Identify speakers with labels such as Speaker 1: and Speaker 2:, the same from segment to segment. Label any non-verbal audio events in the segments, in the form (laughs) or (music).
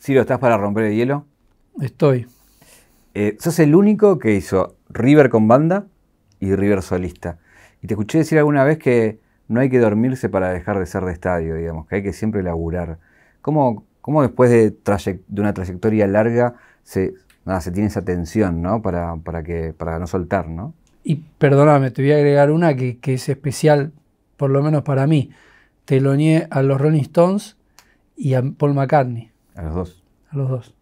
Speaker 1: Ciro, ¿estás para romper el hielo? Estoy. Eso eh, sos el único que hizo River con banda y River solista. Y te escuché decir alguna vez que no hay que dormirse para dejar de ser de estadio, digamos, que hay que siempre laburar. ¿Cómo, después de, una trayectoria larga se, nada, tiene esa tensión, ¿no? Para, para, que, para no soltar, ¿no?
Speaker 2: Y perdóname, te voy a agregar una que, es especial, por lo menos para mí. Te loñé a los Rolling Stones y a Paul McCartney. A los dos. A los dos.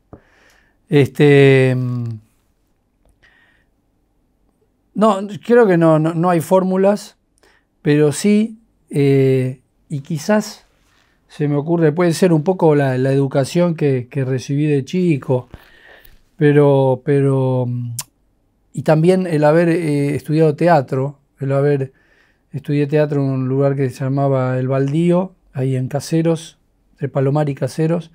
Speaker 2: Este. Mm, no, creo que no, no, hay fórmulas, pero sí, eh, y quizás se me ocurre, puede ser un poco la, educación que, recibí de chico, pero, pero, mm, y también el haber eh, estudiado teatro, el haber, estudié teatro en un lugar que se llamaba El Baldío, ahí en Caseros, entre Palomar y Caseros,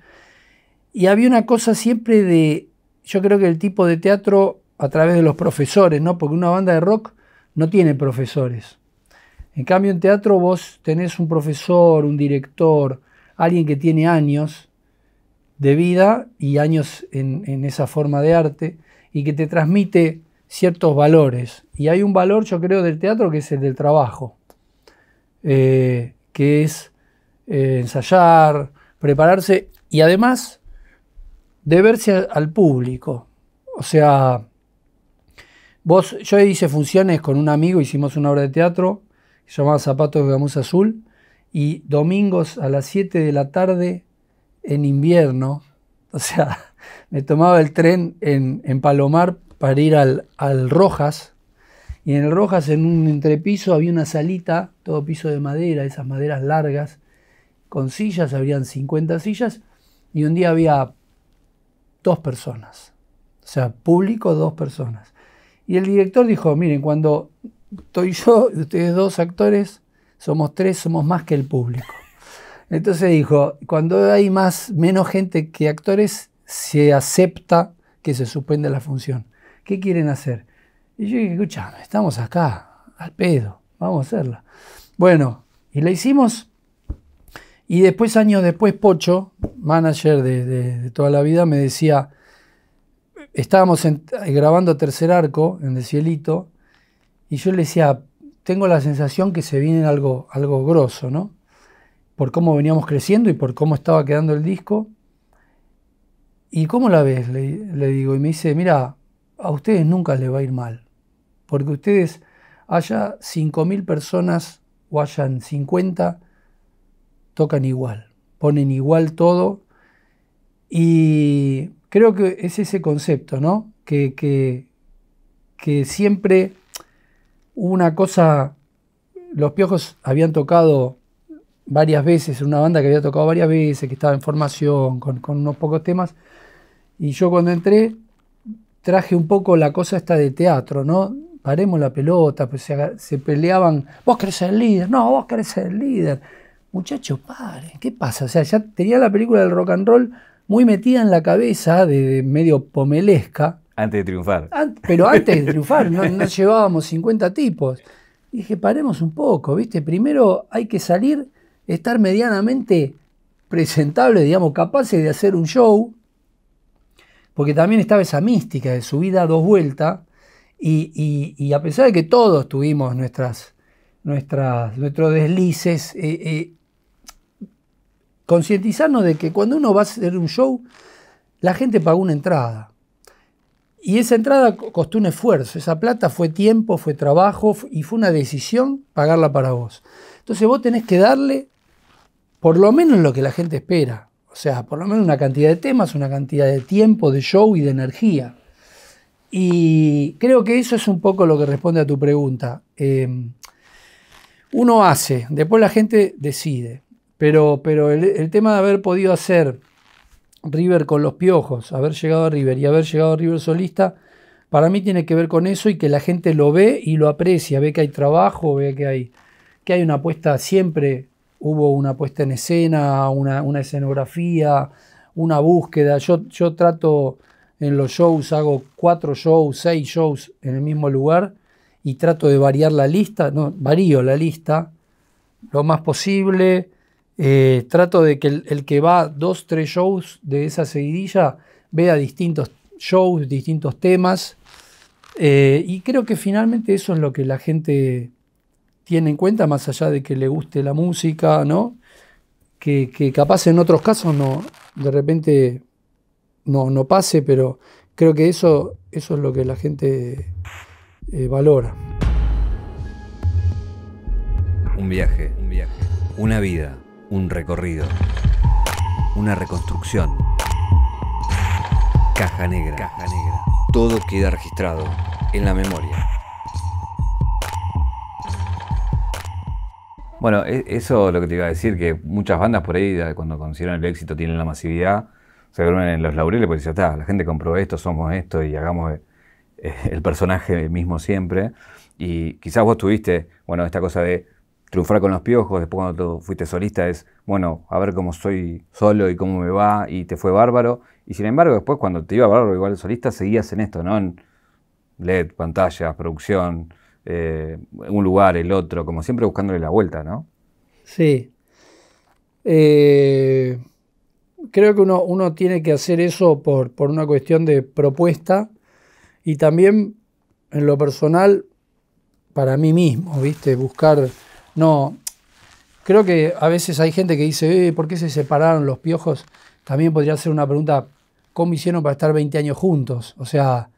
Speaker 2: y había una cosa siempre de, yo creo que el tipo de teatro a través de los profesores, ¿no? Porque una banda de rock no tiene profesores. En cambio, en teatro vos tenés un profesor, un director, alguien que tiene años de vida y años en, esa forma de arte y que te transmite ciertos valores. Y hay un valor, yo creo, del teatro que es el del trabajo, eh, que es eh, ensayar, prepararse y además de verse al público. O sea, vos, yo hice funciones con un amigo, hicimos una obra de teatro llamada se llamaba Zapatos de Gamuza Azul, y domingos a las 7 de la tarde en invierno, o sea, (laughs) me tomaba el tren en, en Palomar para ir al, al, Rojas, y en el Rojas, en un entrepiso, había una salita, todo piso de madera, esas maderas largas, con sillas, habrían 50 sillas, y un día había dos personas. O sea, público dos personas. Y el director dijo, miren, cuando estoy yo ustedes dos actores, somos tres, somos más que el público. Entonces dijo, cuando hay más, menos gente que actores, se acepta que se suspende la función. ¿Qué quieren hacer? Y yo dije, escuchame, estamos acá, al pedo, vamos a hacerla. Bueno, y la hicimos y después, años después, Pocho, manager de, toda la vida, me decía, estábamos eh, grabando Tercer Arco en El Cielito, y yo le decía, tengo la sensación que se viene algo, algo grosso, ¿no? Por cómo veníamos creciendo y por cómo estaba quedando el disco. ¿Y cómo la ves? Le, le digo, y me dice, mira, a ustedes nunca les va a ir mal, porque ustedes, haya 5.000 personas o hayan 50, tocan igual, ponen igual todo y creo que es ese concepto, ¿no? Que, que, siempre hubo una cosa, los piojos habían tocado varias veces, una banda que había tocado varias veces, que estaba en formación, con, unos pocos temas, y yo cuando entré traje un poco la cosa esta de teatro, ¿no? Paremos la pelota, pues se, peleaban, vos querés ser el líder, no, vos querés ser el líder muchachos, paren, ¿qué pasa? O sea, ya tenía la película del rock and roll muy metida en la cabeza, de, medio pomelesca.
Speaker 1: Antes de triunfar.
Speaker 2: pero antes de triunfar, no, (laughs) llevábamos 50 tipos. dije, paremos un poco, ¿viste? Primero hay que salir, estar medianamente presentable, digamos, capaces de hacer un show, porque también estaba esa mística de subida a dos vueltas, y, a pesar de que todos tuvimos nuestras, nuestras, nuestros deslices, eh, eh, concientizarnos de que cuando uno va a hacer un show, la gente pagó una entrada. Y esa entrada costó un esfuerzo, esa plata fue tiempo, fue trabajo y fue una decisión pagarla para vos. Entonces vos tenés que darle por lo menos lo que la gente espera. O sea, por lo menos una cantidad de temas, una cantidad de tiempo, de show y de energía. Y creo que eso es un poco lo que responde a tu pregunta. Eh, uno hace, después la gente decide. Pero, el, tema de haber podido hacer River con los piojos, haber llegado a River y haber llegado a River solista, para mí tiene que ver con eso y que la gente lo ve y lo aprecia, ve que hay trabajo, ve que hay, que hay una apuesta, siempre hubo una puesta en escena, una, escenografía, una búsqueda. Yo, yo trato en los shows, hago cuatro shows, seis shows en el mismo lugar y trato de variar la lista, no, varío la lista lo más posible eh, trato de que el, que va dos, tres shows de esa seguidilla vea distintos shows, distintos temas. Eh, y creo que finalmente eso es lo que la gente tiene en cuenta, más allá de que le guste la música, ¿no? Que, capaz en otros casos no, de repente no, no pase, pero creo que eso, eso es lo que la gente eh, valora.
Speaker 1: Un viaje, un viaje, una vida un recorrido, una reconstrucción. Caja negra. Todo queda registrado en la memoria. Bueno, e-, eso es lo que te iba a decir, que muchas bandas por ahí cuando consideran el éxito tienen la masividad, se duermen en los laureles porque dicen, está, la gente compró esto, somos esto y hagamos eh, (laughs) el personaje mismo siempre. Y quizás vos tuviste, bueno, esta cosa de triunfar con los piojos, después cuando fuiste solista es, bueno, a ver cómo soy solo y cómo me va y te fue bárbaro. Y sin embargo, después cuando te iba bárbaro igual solista, seguías en esto, ¿no? En LED, pantallas, producción, eh, un lugar, el otro, como siempre buscándole la vuelta, ¿no?
Speaker 2: Sí. Eh, creo que uno, tiene que hacer eso por, por una cuestión de propuesta y también en lo personal para mí mismo, ¿viste? Buscar no, creo que a veces hay gente que dice, eh, ¿por qué se separaron los piojos? También podría ser una pregunta, ¿cómo hicieron para estar 20 años juntos? O sea,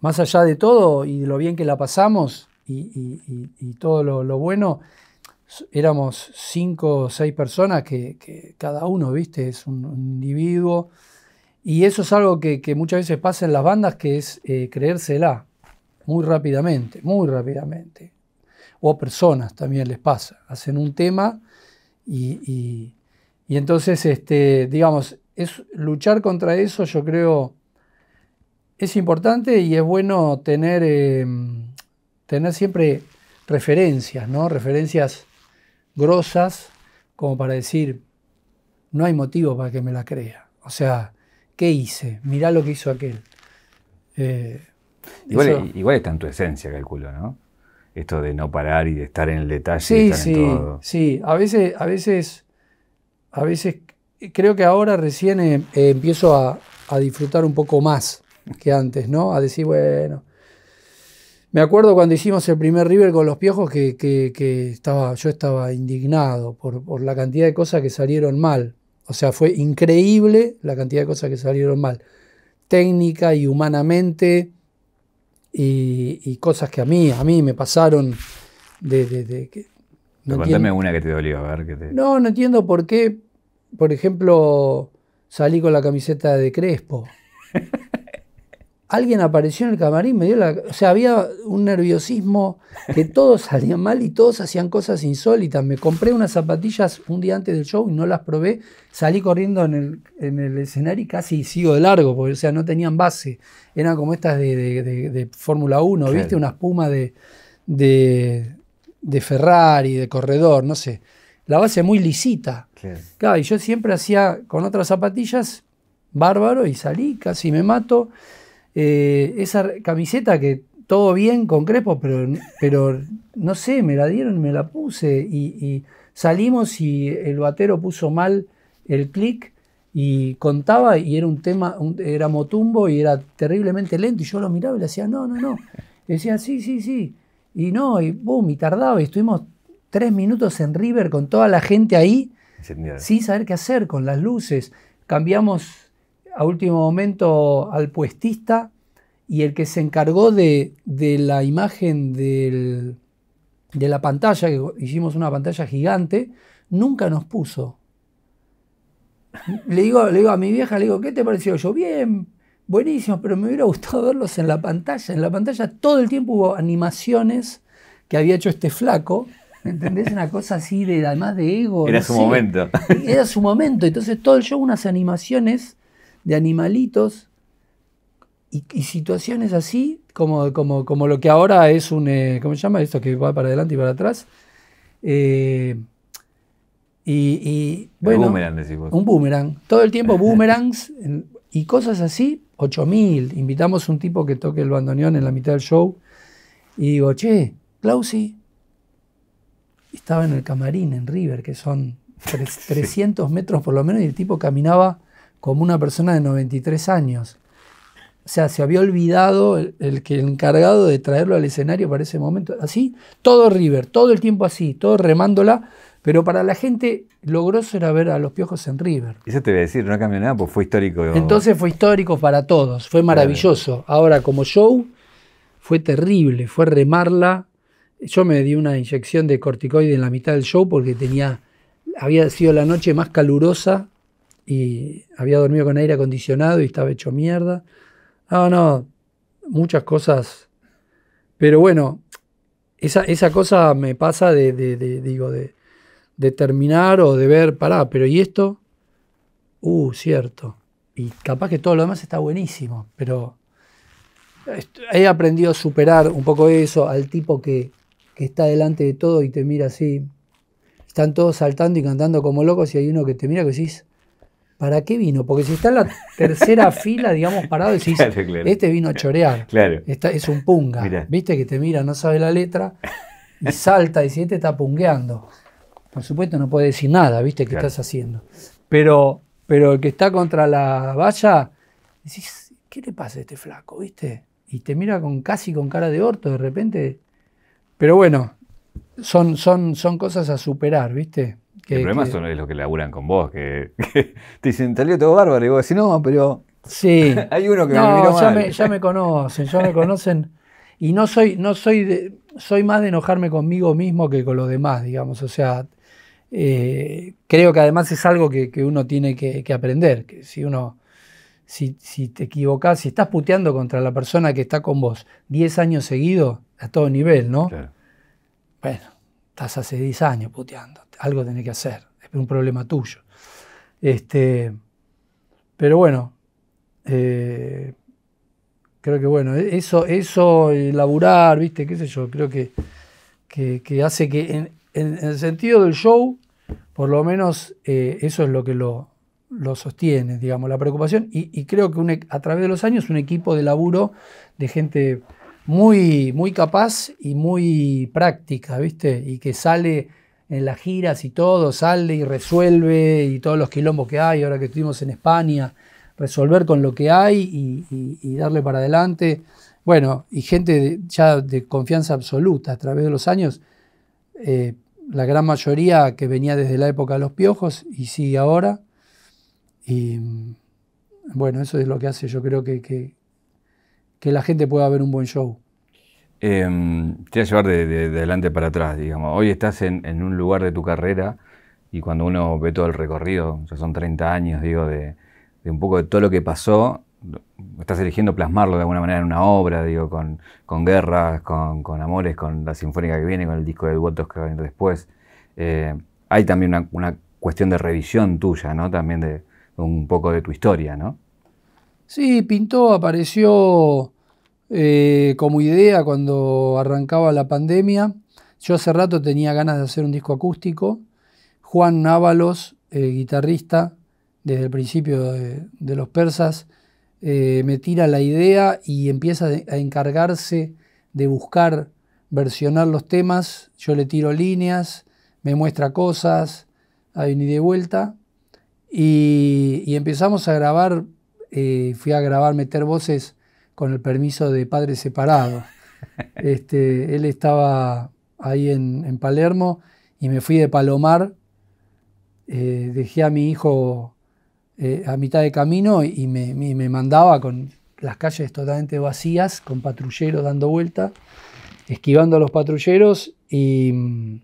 Speaker 2: más allá de todo y de lo bien que la pasamos y, todo lo, bueno, éramos cinco o seis personas que, cada uno, viste, es un, individuo. Y eso es algo que, muchas veces pasa en las bandas, que es eh, creérsela muy rápidamente, muy rápidamente o personas también les pasa. Hacen un tema y, entonces, este, digamos, es, luchar contra eso yo creo es importante y es bueno tener, eh, tener siempre referencias, ¿no? Referencias grosas como para decir, no hay motivo para que me la crea. O sea, ¿qué hice? Mirá lo que hizo aquel. Eh, igual
Speaker 1: está en tu esencia, calculo, ¿no? esto de no parar y de estar en el detalle. Sí, sí, sí.
Speaker 2: A veces, a veces, a veces, creo que ahora recién eh, empiezo a, disfrutar un poco más que antes, ¿no? A decir, bueno. Me acuerdo cuando hicimos el primer River con los piojos que, estaba, yo estaba indignado por, por la cantidad de cosas que salieron mal. O sea, fue increíble la cantidad de cosas que salieron mal. Técnica y humanamente, y, cosas que a mí, a mí me pasaron de... que no contame
Speaker 1: una que te dolió, a ver. No,
Speaker 2: no entiendo por qué, por ejemplo, salí con la camiseta de Crespo. (laughs) alguien apareció en el camarín, me dio la... O sea, había un nerviosismo que todos (laughs) salían mal y todos hacían cosas insólitas. Me compré unas zapatillas un día antes del show y no las probé. Salí corriendo en el, escenario y casi sigo de largo, porque, o sea, no tenían base. Eran como estas de, Fórmula 1, ¿viste? Una espuma de, de, Ferrari, de corredor, no sé. La base muy lisita. claro, y yo siempre hacía con otras zapatillas bárbaro y salí, casi me mato. Eh, esa camiseta que todo bien con Crepo, pero, pero no sé, me la dieron, me la puse y, salimos y el batero puso mal el clic y contaba y era un tema, era motumbo y era terriblemente lento y yo lo miraba y le decía, no, no, no. decía, sí, sí, sí. Y no, y boom, y tardaba y estuvimos tres minutos en River con toda la gente ahí sin saber qué hacer, con las luces. Cambiamos a último momento al puestista y el que se encargó de, la imagen de la pantalla, que hicimos una pantalla gigante, nunca nos puso. Le digo, le digo a mi vieja, le digo, ¿qué te pareció? Yo, bien, buenísimo, pero me hubiera gustado verlos en la pantalla. En la pantalla todo el tiempo hubo animaciones que había hecho este flaco. ¿Entendés? Una cosa así de además de ego. Era su momento. Era su momento. Entonces todo el show, unas animaciones de animalitos y, situaciones así, como, como, lo que ahora es un, eh, ¿cómo se llama? Esto que va para adelante y para atrás. Eh, y, bueno, un boomerang. Todo el tiempo (laughs) boomerangs y cosas así, 8000. Invitamos a un tipo que toque el bandoneón en la mitad del show y digo, che, Clausi estaba en el camarín en River, que son 300 (laughs) metros por lo menos, y el tipo caminaba como una persona de 93 años. O sea, se había olvidado el, que encargado de traerlo al escenario para ese momento. Así, todo River, todo el tiempo así, todo remándola. Pero para la gente, lo grosso era ver a los piojos en River.
Speaker 1: Eso te voy a decir, no cambió nada, pues fue histórico. Entonces
Speaker 2: fue histórico para todos, fue maravilloso. Ahora, como show, fue terrible, fue remarla. Yo me di una inyección de corticoide en la mitad del show porque tenía, había sido la noche más calurosa y había dormido con aire acondicionado y estaba hecho mierda. ah no, muchas cosas. Pero bueno, esa, cosa me pasa de, digo, de, terminar o de ver, pará, pero ¿y esto? Uh, cierto. Y capaz que todo lo demás está buenísimo, pero he aprendido a superar un poco eso al tipo que, que está delante de todo y te mira así. Están todos saltando y cantando como locos y hay uno que te mira que decís, ¿para qué vino? Porque si está en la tercera (laughs) fila, digamos,
Speaker 1: parado, decís, este
Speaker 2: vino a chorear. es un punga. Viste que te mira, no sabe la letra, y salta y si este está pungueando. Por supuesto no puede decir nada, viste, qué estás haciendo. Pero, pero el que está contra la valla, decís, ¿qué le pasa a este flaco, viste? Y te mira con casi con cara de orto de repente. Pero bueno, son, son, son cosas a superar, ¿viste? el problema son
Speaker 1: los que laburan con vos, que, (laughs) te dicen, salió todo bárbaro. Y vos decís, no, pero.
Speaker 2: Sí. (laughs) hay uno que me miró ya mal. Me, ya me conocen, ya me conocen. (laughs) Y no soy, no soy, soy más de enojarme conmigo mismo que con los demás, digamos. O sea, eh, creo que además es algo que, uno tiene que, aprender. Que si uno, si, si te equivocas, si estás puteando contra la persona que está con vos 10 años seguidos, a todo nivel, ¿no? Bueno, estás hace 10 años puteando algo tenés que hacer, es un problema tuyo. Este, pero bueno, eh, creo que bueno, eso, eso, eh, laburar, viste, qué sé yo, creo que, hace que en, el sentido del show, por lo menos eh, eso es lo que lo, sostiene, digamos, la preocupación. Y, creo que e, a través de los años un equipo de laburo de gente muy, muy capaz y muy práctica, ¿viste? Y que sale en las giras y todo, sale y resuelve y todos los quilombos que hay, ahora que estuvimos en España, resolver con lo que hay y, darle para adelante. Bueno, y gente ya de confianza absoluta a través de los años, eh, la gran mayoría que venía desde la época de los piojos y sigue ahora. Y bueno, eso es lo que hace, yo creo que, que, que la gente pueda ver un buen show.
Speaker 1: Em, te va a llevar de, de, adelante para atrás, digamos. Hoy estás en, un lugar de tu carrera y cuando uno ve todo el recorrido, ya son 30 años, digo, de, un poco de todo lo que pasó, estás eligiendo plasmarlo de alguna manera en una obra, digo, con, guerras, con, amores, con la sinfónica que viene, con el disco de votos que va a venir después. Eh, hay también una, una, cuestión de revisión tuya, ¿no? También de, un poco de tu historia, ¿no?
Speaker 2: Sí, pintó, apareció eh, como idea cuando arrancaba la pandemia. Yo hace rato tenía ganas de hacer un disco acústico. Juan Nábalos, guitarrista, desde el principio de, los persas, eh, me tira la idea y empieza a encargarse de buscar versionar los temas. Yo le tiro líneas, me muestra cosas, hay un ida y vuelta. Y, empezamos a grabar, eh, fui a grabar, meter voces con el permiso de padres separados. (laughs) Este, él estaba ahí en, Palermo y me fui de Palomar. Eh, dejé a mi hijo eh, a mitad de camino y me, mandaba con las calles totalmente vacías, con patrulleros dando vuelta, esquivando a los patrulleros y,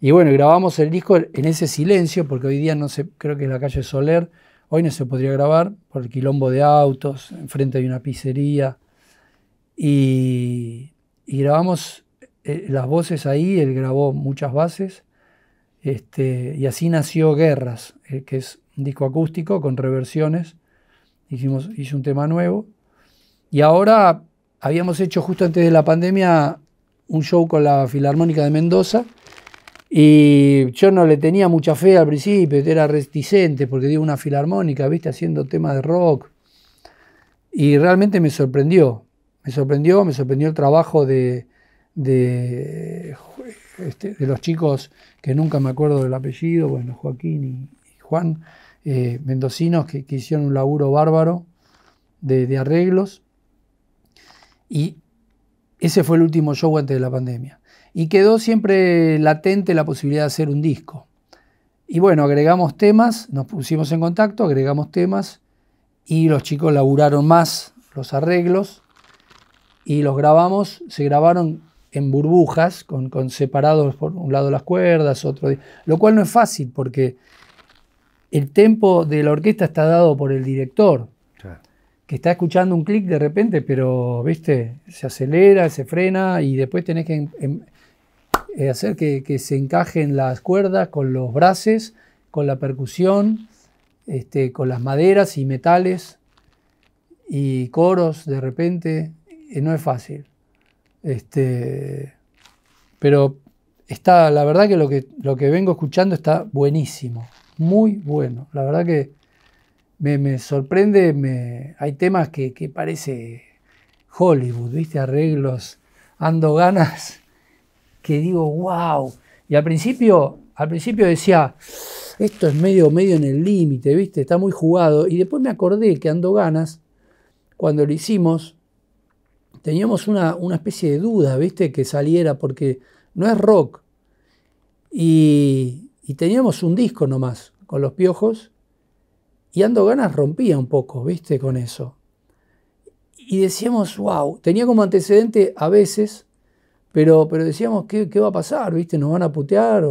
Speaker 2: y bueno, grabamos el disco en ese silencio, porque hoy día no sé, creo que es la calle Soler, Hoy no se podría grabar por el quilombo de autos, enfrente de una pizzería. Y, grabamos eh, las voces ahí, él grabó muchas bases. Este, y así nació Guerras, eh, que es un disco acústico con reversiones. Hicimos, un tema nuevo. Y ahora habíamos hecho justo antes de la pandemia un show con la Filarmónica de Mendoza y yo no le tenía mucha fe al principio, era reticente porque dio una filarmónica, viste, haciendo tema de rock. Y realmente me sorprendió, me sorprendió, me sorprendió el trabajo de, de, este, los chicos que nunca me acuerdo del apellido, bueno, Joaquín y, Juan, eh, mendocinos que, hicieron un laburo bárbaro de arreglos. Y ese fue el último show antes de la pandemia y quedó siempre latente la posibilidad de hacer un disco. Y bueno, agregamos temas, nos pusimos en contacto, agregamos temas y los chicos laburaron más los arreglos y los grabamos, se grabaron en burbujas, con, separados por un lado las cuerdas, otro... Lo cual no es fácil porque el tempo de la orquesta está dado por el director, que está escuchando un clic de repente, pero, viste, se acelera, se frena y después tenés que em, em, eh, hacer que, se encajen las cuerdas con los brases, con la percusión, este, con las maderas y metales y coros de repente, eh, no es fácil. Este, pero está, la verdad que lo, que lo que vengo escuchando está buenísimo, muy bueno. La verdad que me, sorprende, hay temas que, que parece Hollywood, ¿viste? Arreglos, ando ganas que digo, wow. Y al principio, al principio decía, esto es medio, medio en el límite, ¿viste? Está muy jugado. Y después me acordé que Ando Ganas, cuando lo hicimos, teníamos una, especie de duda, ¿viste? Que saliera, porque no es rock. Y, y teníamos un disco nomás con los piojos. Y Ando Ganas rompía un poco, ¿viste? Con eso. Y decíamos, wow, tenía como antecedente a veces pero, pero decíamos, ¿qué, va a pasar? ¿Viste? ¿Nos van a putear?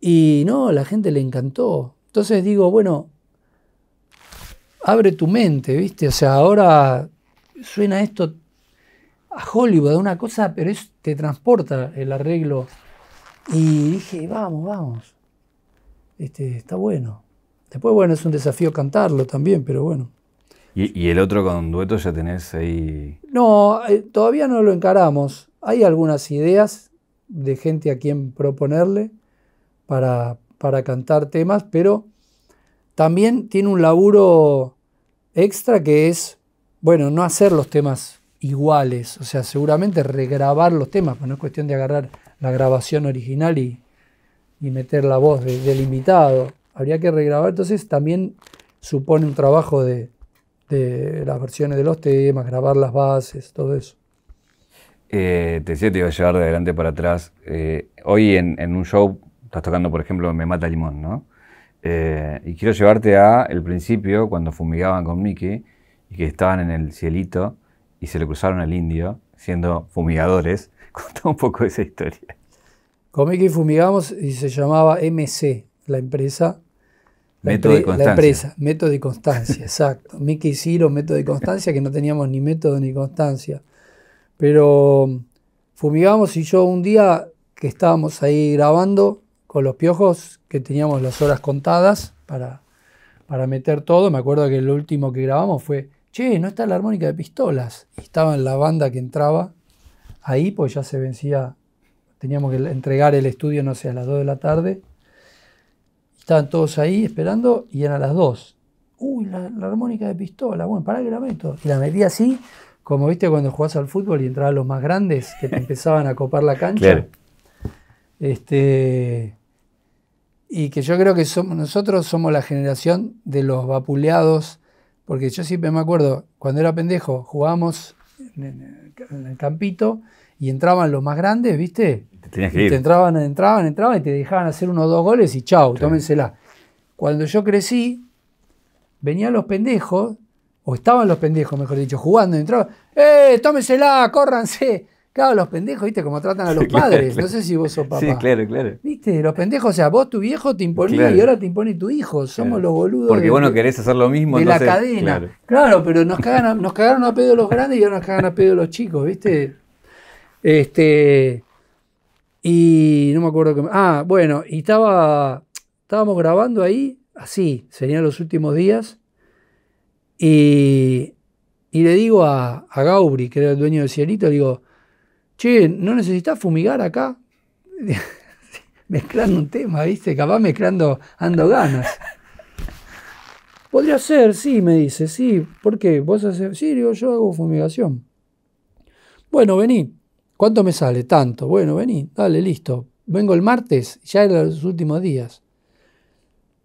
Speaker 2: Y no, la gente le encantó. Entonces digo, bueno, abre tu mente, ¿viste? O sea, ahora suena esto a Hollywood, una cosa, pero es, te transporta el arreglo. Y dije, vamos, vamos. Este, está bueno. Después, bueno, es un desafío cantarlo también, pero bueno.
Speaker 1: ¿Y, el otro con dueto ya tenés ahí?
Speaker 2: No, eh, todavía no lo encaramos. Hay algunas ideas de gente a quien proponerle para, cantar temas, pero también tiene un laburo extra que es, bueno, no hacer los temas iguales, o sea, seguramente regrabar los temas, pero pues no es cuestión de agarrar la grabación original y, meter la voz del invitado, habría que regrabar, entonces también supone un trabajo de las versiones de los temas, grabar las bases, todo eso.
Speaker 1: Eh, te decía, te iba a llevar de adelante para atrás. Eh, hoy en, un show estás tocando, por ejemplo, Me Mata Limón, ¿no? Eh, y quiero llevarte a el principio, cuando fumigaban con Mickey y que estaban en el cielito y se le cruzaron al indio siendo fumigadores. (laughs) Contá un poco esa historia.
Speaker 2: Con Mickey fumigamos y se llamaba MC, la empresa. método de constancia. la empresa, método de constancia, exacto. Mickey y Ciro, método de constancia, que no teníamos ni método ni constancia. Pero mm, fumigamos y yo un día que estábamos ahí grabando con los piojos, que teníamos las horas contadas para, para meter todo, me acuerdo que lo último que grabamos fue, che, no está la armónica de pistolas. Y estaba en la banda que entraba ahí, pues ya se vencía, teníamos que entregar el estudio, no sé, a las 2 de la tarde. Estaban todos ahí esperando y eran a las 2. Uy, la, armónica de pistola, bueno, para el la meto. Y la metí así como viste cuando jugás al fútbol y entraban los más grandes que te (laughs) empezaban a copar la cancha. Este, y que yo creo que somos, nosotros somos la generación de los vapuleados, porque yo siempre me acuerdo, cuando era pendejo, jugábamos en, el campito y entraban los más grandes, ¿viste? Te, que te entraban, entraban, entraban y te dejaban hacer unos dos goles y chau, tómensela. Cuando yo crecí, venían los pendejos o estaban los pendejos, mejor dicho, jugando, entró, ¡eh, tómesela, córranse! Claro, los pendejos, ¿viste? Como tratan a los padres. no sé si vos sos papá. Sí, claro, claro. ¿Viste? Los pendejos, o sea, vos tu viejo te imponía y ahora te impone tu hijo. Somos los boludos. Porque vos no querés
Speaker 1: hacer lo mismo. De la cadena.
Speaker 2: Claro, pero nos, nos cagaron a pedo los grandes y ahora nos cagan a pedo los chicos, ¿viste? Este. Y no me acuerdo qué. Ah, bueno, y estaba. Estábamos grabando ahí, así, serían los últimos días. Y, le digo a, a, que era el dueño del cielito, le digo, che, ¿no necesitas fumigar acá? (laughs) mezclando un tema, ¿viste? Capaz mezclando ando ganas. (laughs) Podría ser, sí, me dice, sí. ¿Por qué? ¿Vos haces? Sí, yo hago fumigación. Bueno, vení. ¿Cuánto me sale? Tanto. Bueno, vení, dale, listo. Vengo el martes, ya eran los últimos días.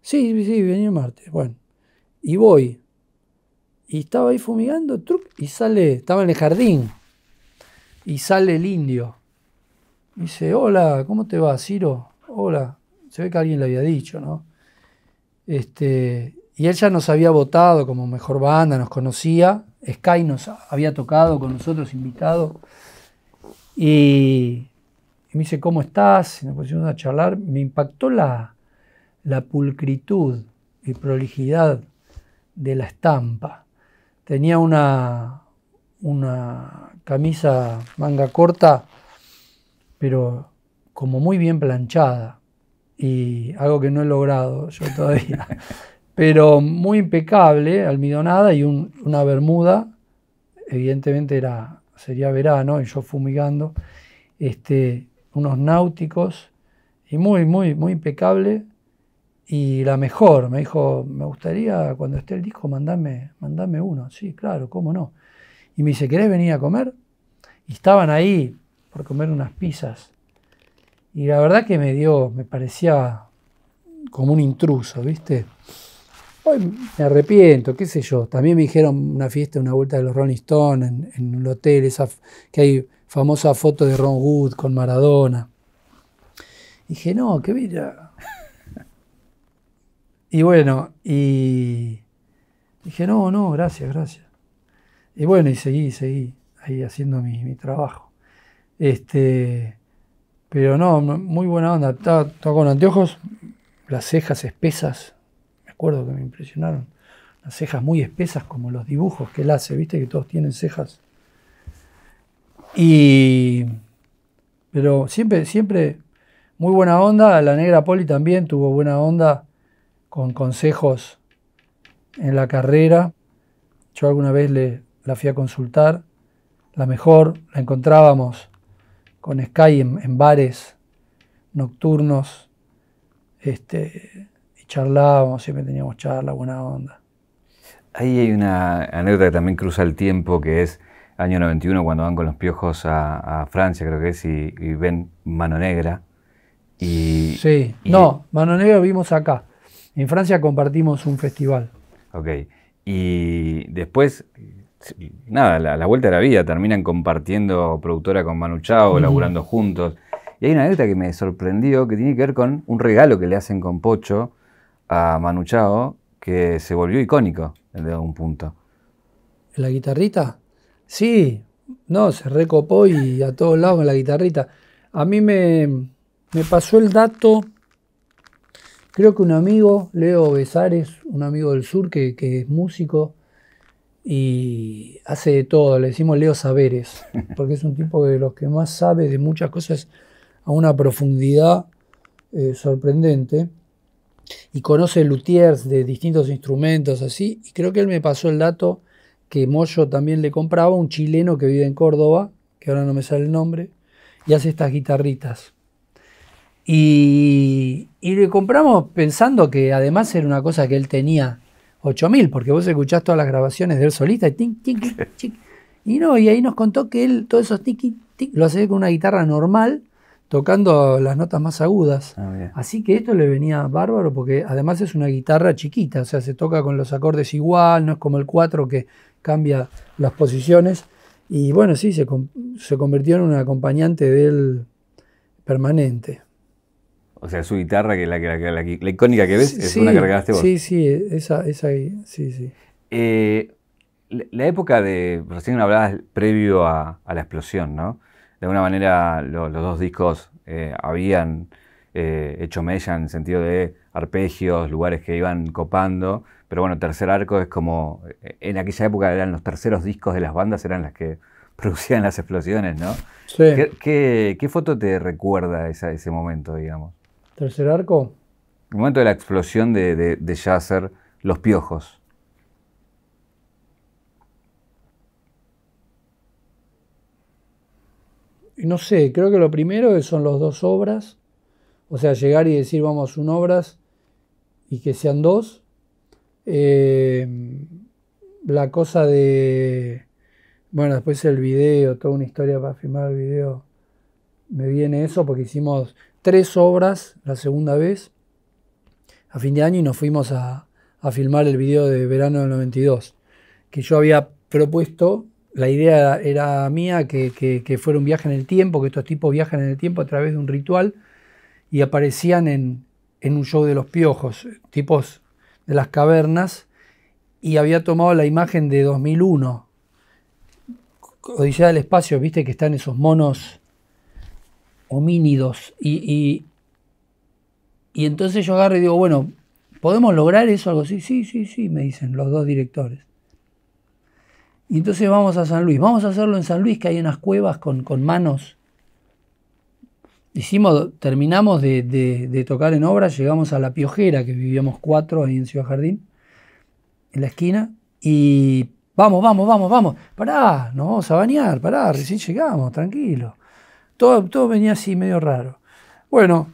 Speaker 2: Sí, sí, vení el martes. Bueno, y voy. Y estaba ahí fumigando, y sale, estaba en el jardín, y sale el indio. Y dice, hola, ¿cómo te va, Ciro? Hola. Se ve que alguien le había dicho, ¿no? Este, y él ya nos había votado como mejor banda, nos conocía. Sky nos había tocado con nosotros, invitado. Y, me dice, ¿cómo estás? Y nos pusimos a charlar. Me impactó la, la pulcritud y prolijidad de la estampa tenía una, una camisa manga corta, pero como muy bien planchada, y algo que no he logrado yo (laughs) todavía, pero muy impecable, almidonada y una bermuda, evidentemente era, sería verano, y yo fumigando, este, unos náuticos, y muy, muy, muy impecable, y la mejor. Me dijo, me gustaría cuando esté el disco mandame, uno. Sí, claro, cómo no. Y me dice, ¿querés venir a comer? Y estaban ahí por comer unas pizzas. Y la verdad que me dio, me parecía como un intruso, ¿viste? Hoy me arrepiento, qué sé yo. También me dijeron una fiesta, una vuelta de los Rolling Stones en, un hotel, esa, que hay famosa foto de Ron Wood con Maradona. Dije, no, qué vida y bueno, y dije, no, no, gracias, gracias. Y bueno, y seguí, seguí ahí haciendo mi, trabajo. Este, pero no, muy buena onda. Estaba, con anteojos, las cejas espesas, me acuerdo que me impresionaron. Las cejas muy espesas, como los dibujos que él hace, viste que todos tienen cejas. Y. Pero siempre, siempre muy buena onda. La negra Poli también tuvo buena onda con consejos en la carrera. Yo alguna vez le, la fui a consultar, la mejor, la encontrábamos con Sky en, bares nocturnos, este, y charlábamos, siempre teníamos charla, buena onda.
Speaker 1: Ahí hay una anécdota que también cruza el tiempo, que es año 91, cuando van con los piojos a, Francia, creo que es, y, ven Mano Negra.
Speaker 2: Y, sí, no, Mano Negra vimos acá. En Francia compartimos un festival.
Speaker 1: Ok. Y después, nada, la, la vuelta de la vida, terminan compartiendo productora con Manu Chao, laburando juntos. Y hay una anécdota que me sorprendió que tiene que ver con un regalo que le hacen con Pocho a Manu Chao que se volvió icónico desde algún punto.
Speaker 2: ¿La guitarrita? Sí, no, se recopó y a todos lados la guitarrita. A mí me, me pasó el dato Creo que un amigo, Leo Besares, un amigo del sur que, es músico y hace de todo, le decimos Leo Saberes, (laughs) porque es un tipo de los que más sabe de muchas cosas a una profundidad eh, sorprendente y conoce luthiers de distintos instrumentos así, y creo que él me pasó el dato que Moyo también le compraba, un chileno que vive en Córdoba, que ahora no me sale el nombre, y hace estas guitarritas. Y y le compramos pensando que además era una cosa que él tenía 8000, porque vos escuchás todas las grabaciones de él solista y (laughs) Y no, y ahí nos contó que él todos esos tic, tic, lo hacía con una guitarra normal, tocando las notas más agudas. Ah, Así que esto le venía bárbaro porque además es una guitarra chiquita, o sea, se toca con los acordes igual, no es como el 4 que cambia las posiciones. Y bueno, sí, se, se convirtió en un acompañante de él permanente.
Speaker 1: O sea, su guitarra, que la, la, la icónica que ves, es una que regalaste vos. Sí,
Speaker 2: sí, esa, esa ahí, sí, sí.
Speaker 1: Eh, la época de, recién hablabas previo a, la explosión, ¿no? De alguna manera los dos discos eh, habían eh, hecho mella en el sentido de arpegios, lugares que iban copando, pero bueno, Tercer Arco es como, en aquella época eran los terceros discos de las bandas, eran las que (laughs) producían las explosiones, ¿no? Sí. ¿Qué, foto te recuerda ese momento, digamos?
Speaker 2: Tercer arco.
Speaker 1: El momento de la explosión de, de, de Yasser, los piojos.
Speaker 2: No sé, creo que lo primero son las dos obras. O sea, llegar y decir vamos un obras y que sean dos. Eh, la cosa de. Bueno, después el video, toda una historia para filmar el video. Me viene eso porque hicimos tres obras la segunda vez a fin de año y nos fuimos a, a filmar el video de verano del 92, que yo había propuesto, la idea era mía, que, que, fuera un viaje en el tiempo, que estos tipos viajan en el tiempo a través de un ritual y aparecían en, en un show de los piojos, tipos de las cavernas, y había tomado la imagen de 2001, Odisea del Espacio, viste que están esos monos homínidos. Y, y, y, entonces yo agarro y digo, bueno, ¿podemos lograr eso? Algo sí, sí, sí, me dicen los dos directores. Y entonces vamos a San Luis, vamos a hacerlo en San Luis, que hay unas cuevas con, manos. Hicimos, terminamos de, de, de tocar en obra, llegamos a La Piojera, que vivíamos cuatro ahí en Ciudad Jardín, en la esquina, y Vamos, vamos, vamos, vamos. Pará, nos vamos a bañar, pará, recién llegamos, tranquilo. Todo, venía así, medio raro. Bueno,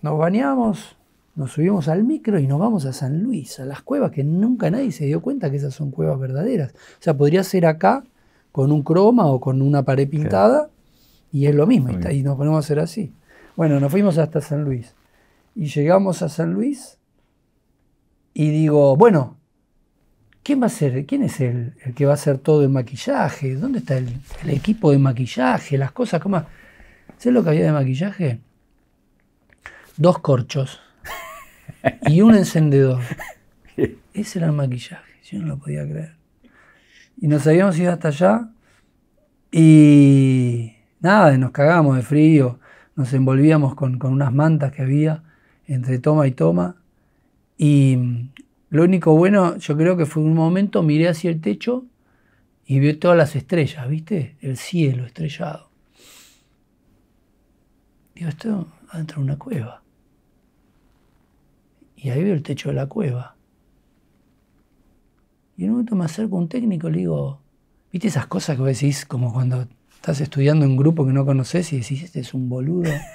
Speaker 2: nos bañamos, nos subimos al micro y nos vamos a San Luis, a las cuevas que nunca nadie se dio cuenta que esas son cuevas verdaderas. O sea, podría ser acá con un croma o con una pared pintada y es lo mismo, y, nos ponemos a hacer así. Bueno, nos fuimos hasta San Luis y llegamos a San Luis y digo, bueno, ¿quién va a ser? ¿Quién es el, que va a hacer todo el maquillaje? ¿Dónde está el, equipo de maquillaje? Las cosas, ¿cómo? ¿Sabes lo que había de maquillaje? Dos corchos y un encendedor. (laughs) Ese era el maquillaje, yo no lo podía creer. Y nos habíamos ido hasta allá y nada, nos cagamos de frío, nos envolvíamos con, con unas mantas que había entre toma y toma. Y lo único bueno, yo creo que fue un momento, miré hacia el techo y vi todas las estrellas, ¿viste? El cielo estrellado. Digo, esto adentro de una cueva. Y ahí veo el techo de la cueva. Y en un momento me acerco a un técnico y le digo, ¿viste esas cosas que vos decís como cuando estás estudiando en grupo que no conoces y decís, este es un boludo? (laughs)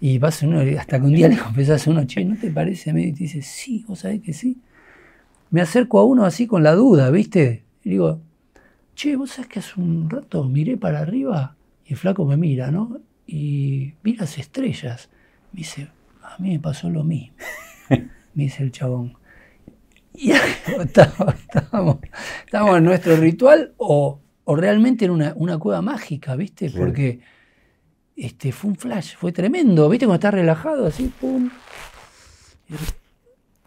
Speaker 2: Y vas uno, hasta que un día le confesás a uno, che, ¿no te parece? Y te dice, sí, vos sabés que sí. Me acerco a uno así con la duda, ¿viste? Y digo, che, vos sabés que hace un rato miré para arriba y el flaco me mira, ¿no? y vi las estrellas. Me dice, a mí me pasó lo mismo. (laughs) me dice el chabón. Y (laughs) estábamos, estábamos, en nuestro ritual o, realmente en una, cueva mágica, ¿viste? Porque este, fue un flash, fue tremendo. ¿Viste cómo está relajado así? ¡Pum!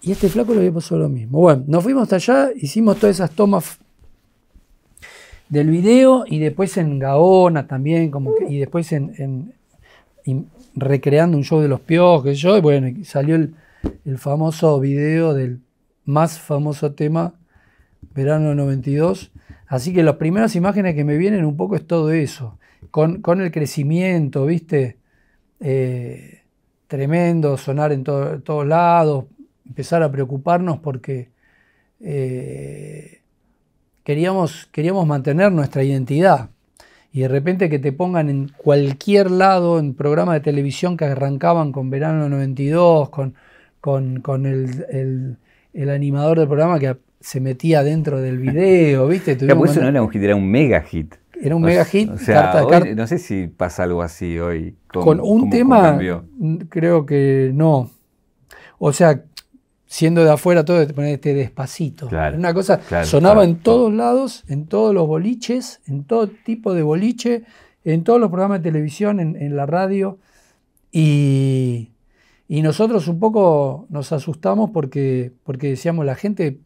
Speaker 2: Y este flaco le pasó lo mismo. Bueno, nos fuimos hasta allá, hicimos todas esas tomas del video y después en Gaona también, como y después en, recreando un show de los Piojos, que yo, y bueno, salió el, famoso video del más famoso tema, verano 92. Así que las primeras imágenes que me vienen un poco es todo eso, con, el crecimiento, ¿viste? Eh, tremendo, sonar en todos lados, empezar a preocuparnos porque... Eh, queríamos, queríamos mantener nuestra identidad. Y de repente que te pongan en cualquier lado, en programa de televisión que arrancaban con Verano 92, con, con, con el, animador del programa que se metía dentro del video, ¿viste? no era
Speaker 1: un hit, era un mega hit. Era un mega hit. carta, No sé si pasa algo así hoy. con un tema,
Speaker 2: creo que no. O sea, siendo de afuera todo, este despacito. una cosa, sonaba en todos lados, en todos los boliches, en todo tipo de boliche, en todos los programas de televisión, en, la radio. Y, nosotros un poco nos asustamos porque, porque decíamos, la gente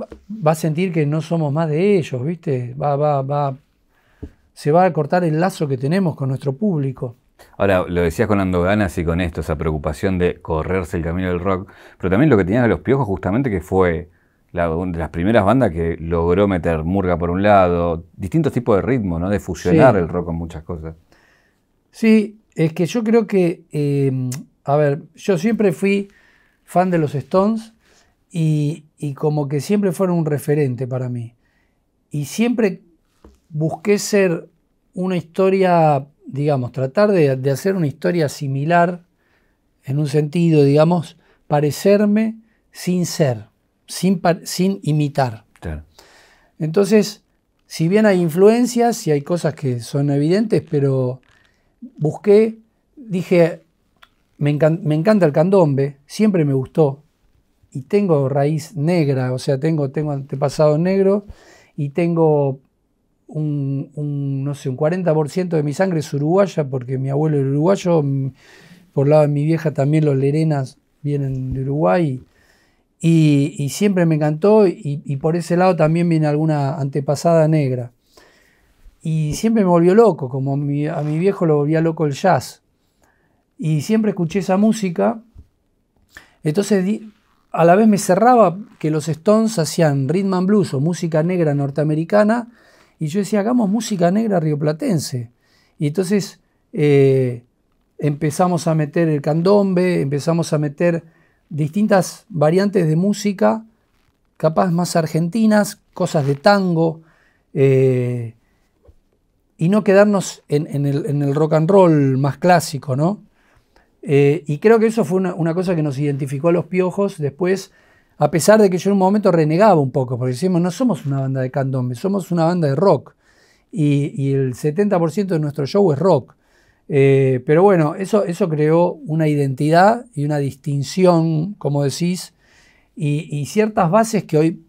Speaker 2: va, a sentir que no somos más de ellos, ¿viste? Va, va, se va a cortar el lazo que tenemos con nuestro público.
Speaker 1: Ahora, lo decías con Ganas y con esto, esa preocupación de correrse el camino del rock, pero también lo que tenías de los piojos justamente que fue de las primeras bandas que logró meter murga por un lado, distintos tipos de ritmos, ¿no? De fusionar el rock con muchas cosas.
Speaker 2: Sí, es que yo creo que, eh, a ver, yo siempre fui fan de los Stones y como que siempre fueron un referente para mí. Y siempre busqué ser una historia digamos, tratar de, hacer una historia similar, en un sentido, digamos, parecerme sin ser, sin, sin imitar. Entonces, si bien hay influencias y hay cosas que son evidentes, pero busqué, dije, me, encanta el candombe, siempre me gustó, y tengo raíz negra, o sea, tengo, tengo antepasado negro y tengo un, no sé, 40% de mi sangre es uruguaya, porque mi abuelo es uruguayo, por lado de mi vieja también los lerenas vienen de Uruguay, y, siempre me encantó, y, por ese lado también viene alguna antepasada negra. Y siempre me volvió loco, como a mi viejo lo volvía loco el jazz. Y siempre escuché esa música, entonces a la vez me cerraba que los Stones hacían rhythm and blues o música negra norteamericana, y yo decía, hagamos música negra rioplatense. Y entonces eh, empezamos a meter el candombe, empezamos a meter distintas variantes de música, capaz más argentinas, cosas de tango, eh, y no quedarnos en, el, rock and roll más clásico, ¿no? Eh, y creo que eso fue una cosa que nos identificó a los piojos después a pesar de que yo en un momento renegaba un poco, porque decíamos, no somos una banda de candombe, somos una banda de rock. Y, el 70% de nuestro show es rock. Eh, pero bueno, eso, eso creó una identidad y una distinción, como decís, y, ciertas bases que hoy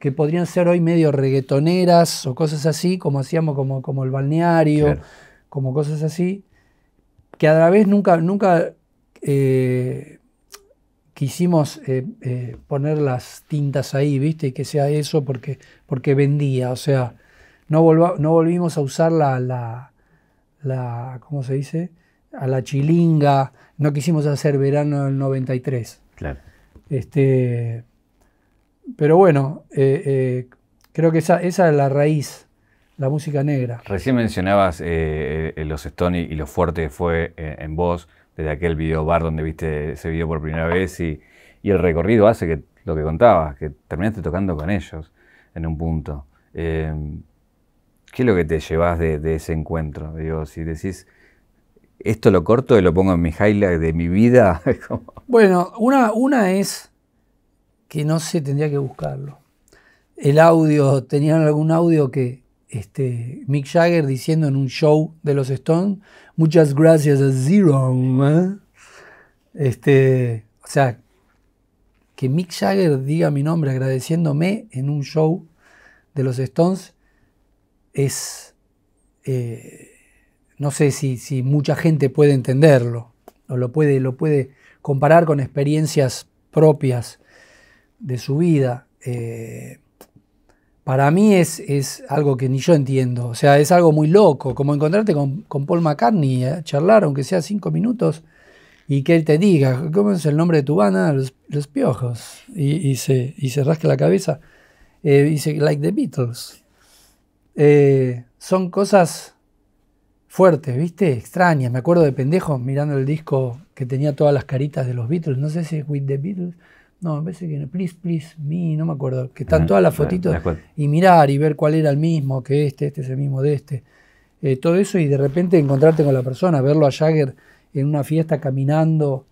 Speaker 2: que podrían ser hoy medio reggaetoneras o cosas así, como hacíamos como, como el balneario, como cosas así, que a la vez nunca, nunca eh, quisimos eh, eh, poner las tintas ahí, ¿viste? Y que sea eso porque, porque vendía, o sea, no, no volvimos a usar la, la, ¿cómo se dice? A la chilinga, no quisimos hacer verano del 93. Claro. Este, pero bueno, eh, creo que esa, es la raíz la música negra.
Speaker 1: Recién mencionabas los Stony y lo fuerte fue en vos de aquel videobar donde viste ese video por primera vez y, el recorrido hace que lo que contabas, que terminaste tocando con ellos en un punto. Eh, ¿Qué es lo que te llevas de, ese encuentro? Digo, si decís, esto lo corto y lo pongo en mi highlight de mi vida. (laughs)
Speaker 2: bueno, una, una es que no se tendría que buscarlo. El audio, tenían algún audio que, este, Mick Jagger diciendo en un show de los Stones, muchas gracias a Zero. ¿eh? Este, o sea, que Mick Jagger diga mi nombre agradeciéndome en un show de los Stones es, eh, no sé si, si, mucha gente puede entenderlo o lo puede, lo puede comparar con experiencias propias de su vida. Eh, para mí es, es algo que ni yo entiendo. O sea, es algo muy loco, como encontrarte con, con Paul McCartney, charlar, aunque sea cinco minutos, y que él te diga, ¿cómo es el nombre de tu banda? Los, Piojos. Y, se, se rasca la cabeza. Eh, dice, like the Beatles. Eh, son cosas fuertes, ¿viste? Extrañas. Me acuerdo de pendejo mirando el disco que tenía todas las caritas de los Beatles. No sé si es With the Beatles no, me parece que no. Please, please, me, no me acuerdo. Que están ah, todas las fotitos. y mirar y ver cuál era el mismo que este, este es el mismo de este. Eh, todo eso y de repente encontrarte con la persona, verlo a Jagger en una fiesta caminando,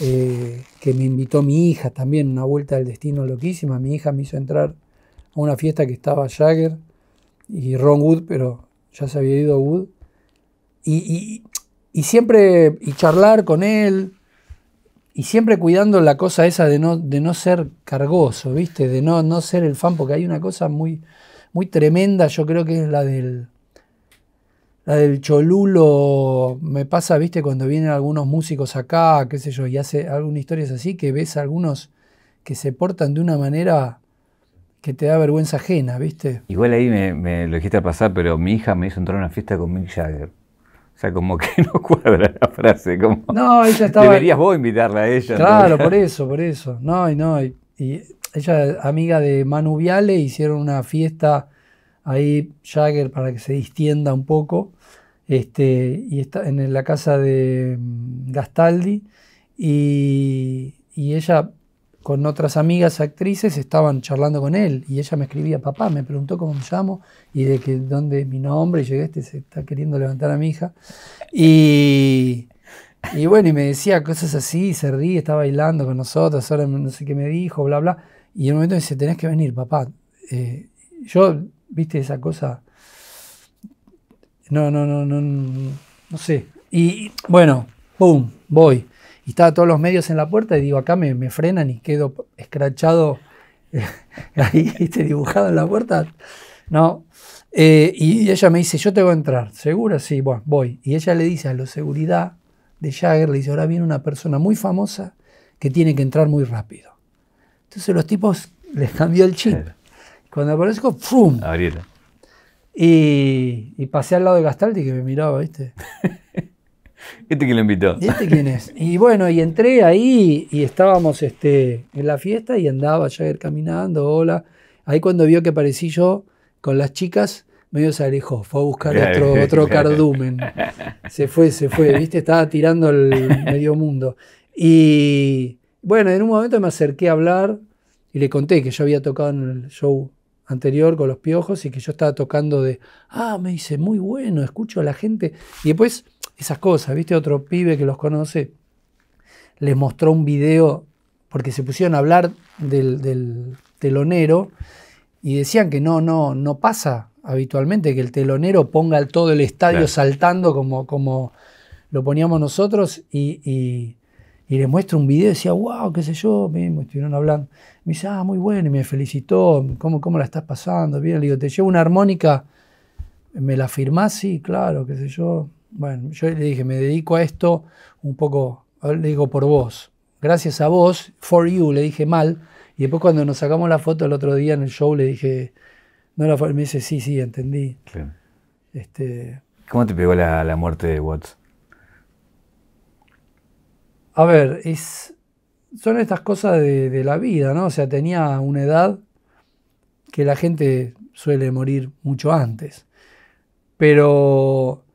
Speaker 2: eh, que me invitó mi hija también, una vuelta del destino loquísima. Mi hija me hizo entrar a una fiesta que estaba Jagger y Ron Wood, pero ya se había ido Wood. y siempre, y charlar con él, y siempre cuidando la cosa esa de no, de no ser cargoso, ¿viste? De no, no ser el fan, porque hay una cosa muy, muy tremenda, yo creo que es la del, la del cholulo, me pasa, viste, cuando vienen algunos músicos acá, qué sé yo, y hace algunas historias así, que ves a algunos que se portan de una manera que te da vergüenza ajena, viste.
Speaker 1: Igual ahí me, lo dijiste pasar, pero mi hija me hizo entrar a una fiesta con Mick Jagger. O sea, como que (laughs) no cuadra la frase, como no, ella estaba... deberías vos invitarla a ella. Claro, (laughs) por
Speaker 2: eso, por eso. No, y no, y, ella amiga de Manu Viale, hicieron una fiesta ahí, Jagger, para que se distienda un poco, este, y está en la casa de mm, Gastaldi, y, y ella con otras amigas actrices, estaban charlando con él y ella me escribía, papá, me preguntó cómo me llamo y de que, dónde mi nombre, y llegué, este se está queriendo levantar a mi hija. Y, y bueno, y me decía cosas así, se ríe, estaba bailando con nosotros, ahora no sé qué me dijo, bla, bla. Y en un momento me dice, tenés que venir, papá. Eh, yo, viste, esa cosa... No, no, no, no, no, no sé. Y bueno, ¡pum! Voy y estaba todos los medios en la puerta y digo, acá me, frenan y quedo escrachado eh, (laughs) ahí, dibujado en la puerta. No. Eh, y ella me dice, yo te voy a entrar, ¿segura? Sí, bueno, voy. Y ella le dice a la seguridad de Jagger, le dice, ahora viene una persona muy famosa que tiene que entrar muy rápido. Entonces los tipos (laughs) les cambió el chip. Cuando aparezco, ¡fum! Y, y, pasé al lado de Gastaldi que me miraba, ¿viste? (laughs)
Speaker 1: ¿Este quién lo invitó? ¿Y este quién
Speaker 2: es? Y bueno, y entré ahí y estábamos este, en la fiesta y andaba Jagger caminando, hola. Ahí cuando vio que aparecí yo con las chicas, medio se alejó, fue a buscar otro, otro (laughs) cardumen. Se fue, se fue, ¿viste? Estaba tirando el medio mundo. Y bueno, en un momento me acerqué a hablar y le conté que yo había tocado en el show anterior con los piojos y que yo estaba tocando de, ah, me dice, muy bueno, escucho a la gente. Y después esas cosas. ¿Viste otro pibe que los conoce? Les mostró un video porque se pusieron a hablar del, telonero y decían que no, no, no pasa habitualmente que el telonero ponga todo el estadio saltando como, como lo poníamos nosotros y, y, les muestra un video y decía, wow, qué sé yo, me estuvieron hablando. Me dice, ah, muy bueno, y me felicitó, ¿cómo, cómo la estás pasando? Bien, le digo, te llevo una armónica, me la firmás, sí, claro, qué sé yo. Bueno, yo le dije, me dedico a esto un poco, le digo por vos. Gracias a vos, for you, le dije mal. Y después cuando nos sacamos la foto el otro día en el show, le dije, no la me dice, sí, sí, entendí. Este,
Speaker 1: ¿Cómo te pegó la, muerte de Watts?
Speaker 2: A ver, es, son estas cosas de, de, la vida, ¿no? O sea, tenía una edad que la gente suele morir mucho antes. Pero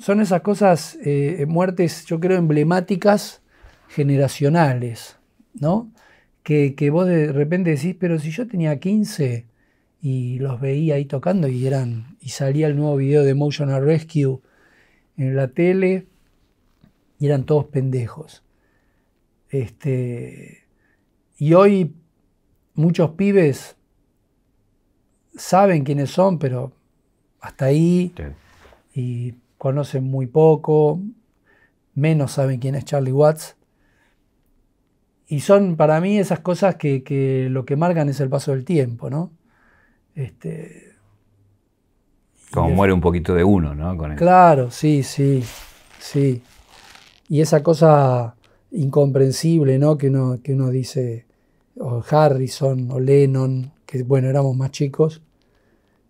Speaker 2: son esas cosas, eh, muertes, yo creo, emblemáticas generacionales, ¿no? Que, vos de repente decís, pero si yo tenía 15 y los veía ahí tocando y eran, y salía el nuevo video de Motion Rescue en la tele y eran todos pendejos. Este, y hoy muchos pibes saben quiénes son, pero hasta ahí. Y conocen muy poco, menos saben quién es Charlie Watts. Y son para mí esas cosas que, lo que marcan es el paso del tiempo, ¿no? Este,
Speaker 1: Como muere un poquito de uno, ¿no?
Speaker 2: claro, sí, sí, sí. Y esa cosa incomprensible, ¿no? Que uno, que uno dice, o Harrison, o Lennon, que bueno, éramos más chicos,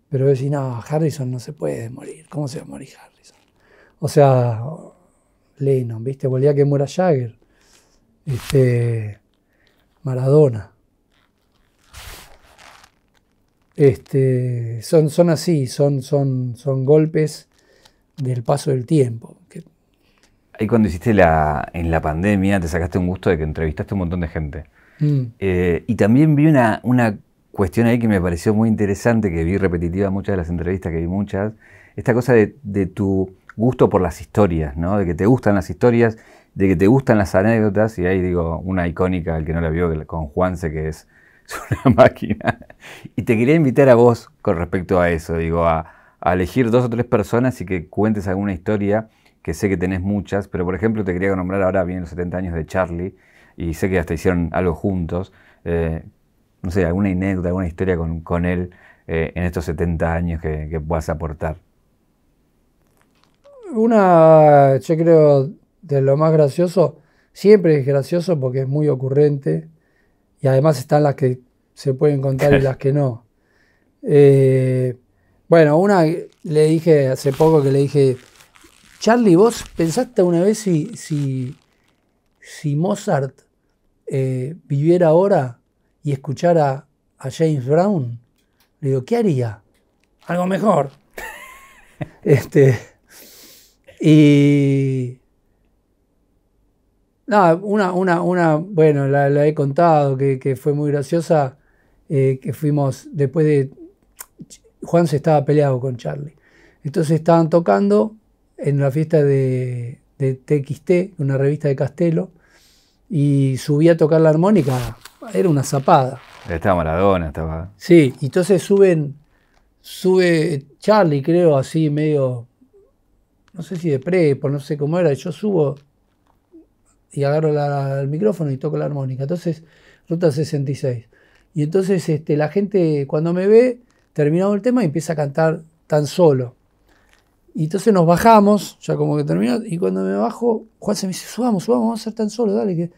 Speaker 2: pero decís, no, Harrison no se puede morir, ¿cómo se va a morir Harrison? O sea, Lennon, ¿viste? Volvía que muera Jagger, este, Maradona. Este, son, son así, son, son, son golpes del paso del tiempo.
Speaker 1: Ahí cuando hiciste la, en la pandemia, te sacaste un gusto de que entrevistaste a un montón de gente. Mm. Eh, y también vi una, una cuestión ahí que me pareció muy interesante, que vi repetitiva muchas de las entrevistas, que vi muchas, esta cosa de, de tu gusto por las historias, ¿no? De que te gustan las historias, de que te gustan las anécdotas, y ahí digo una icónica, el que no la vio, con Juanse, que (laughs) es, una máquina. Y te quería invitar a vos con respecto a eso, digo, a, elegir dos o tres personas y que cuentes alguna historia, que sé que tenés muchas, pero por ejemplo te quería nombrar ahora bien los 70 años de Charlie, y sé que hasta hicieron algo juntos, eh, no sé, alguna anécdota, alguna historia con, él eh, en estos 70 años que, que puedas aportar
Speaker 2: una, yo creo, de lo más gracioso, siempre es gracioso porque es muy ocurrente y además están las que se pueden contar y (laughs) las que no. Eh, bueno, una le dije hace poco que le dije, Charlie, ¿vos pensaste una vez si, si, Mozart eh, viviera ahora y escuchara a James Brown? Le digo, ¿qué haría? Algo mejor. (laughs) este. Y. Nada, una, una, una, bueno, la, he contado, que, fue muy graciosa, eh, que fuimos, después de, Juan se estaba peleado con Charlie. Entonces estaban tocando en la fiesta de, de TXT, una revista de Castelo, y subía a tocar la armónica, era una zapada.
Speaker 1: Estaba Maradona, estaba.
Speaker 2: Sí, entonces suben, sube Charlie, creo, así medio no sé si de pre, por no sé cómo era, yo subo y agarro el micrófono y toco la armónica. Entonces, ruta 66. Y entonces este, la gente cuando me ve, terminado el tema, empieza a cantar tan solo. Y entonces nos bajamos, ya como que terminó, y cuando me bajo, Juan se me dice, subamos, subamos, vamos a ser tan solo, dale. Que...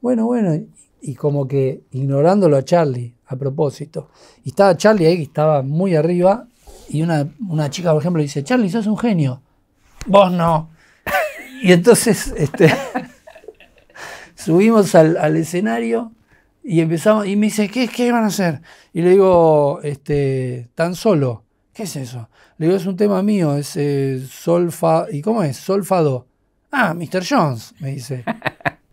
Speaker 2: Bueno, bueno, y, como que ignorándolo a Charlie, a propósito. Y estaba Charlie ahí, que estaba muy arriba, y una, una chica, por ejemplo, dice, Charlie, sos un genio vos no. Y entonces este, (laughs) subimos al, escenario y empezamos, y me dice, ¿qué, ¿qué van a hacer? Y le digo, este, tan solo, ¿qué es eso? Le digo, es un tema mío, es eh, solfa ¿y cómo es? solfado Ah, Mr. Jones, me dice.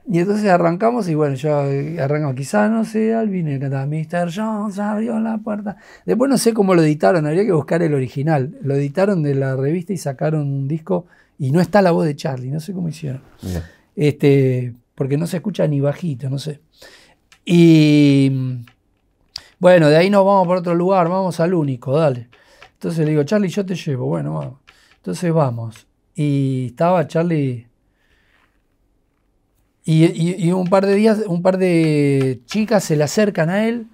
Speaker 2: Y entonces arrancamos y bueno, yo eh, arrancamos, quizá no sea el vinegata, Mr. Jones abrió la puerta. Después no sé cómo lo editaron, habría que buscar el original. Lo editaron de la revista y sacaron un disco y no está la voz de Charlie, no sé cómo hicieron. Este, porque no se escucha ni bajito, no sé. Y bueno, de ahí nos vamos por otro lugar, vamos al único, dale. Entonces le digo, Charlie, yo te llevo, bueno, vamos. Entonces vamos. Y estaba Charlie y, un par de días, un par de chicas se le acercan a él,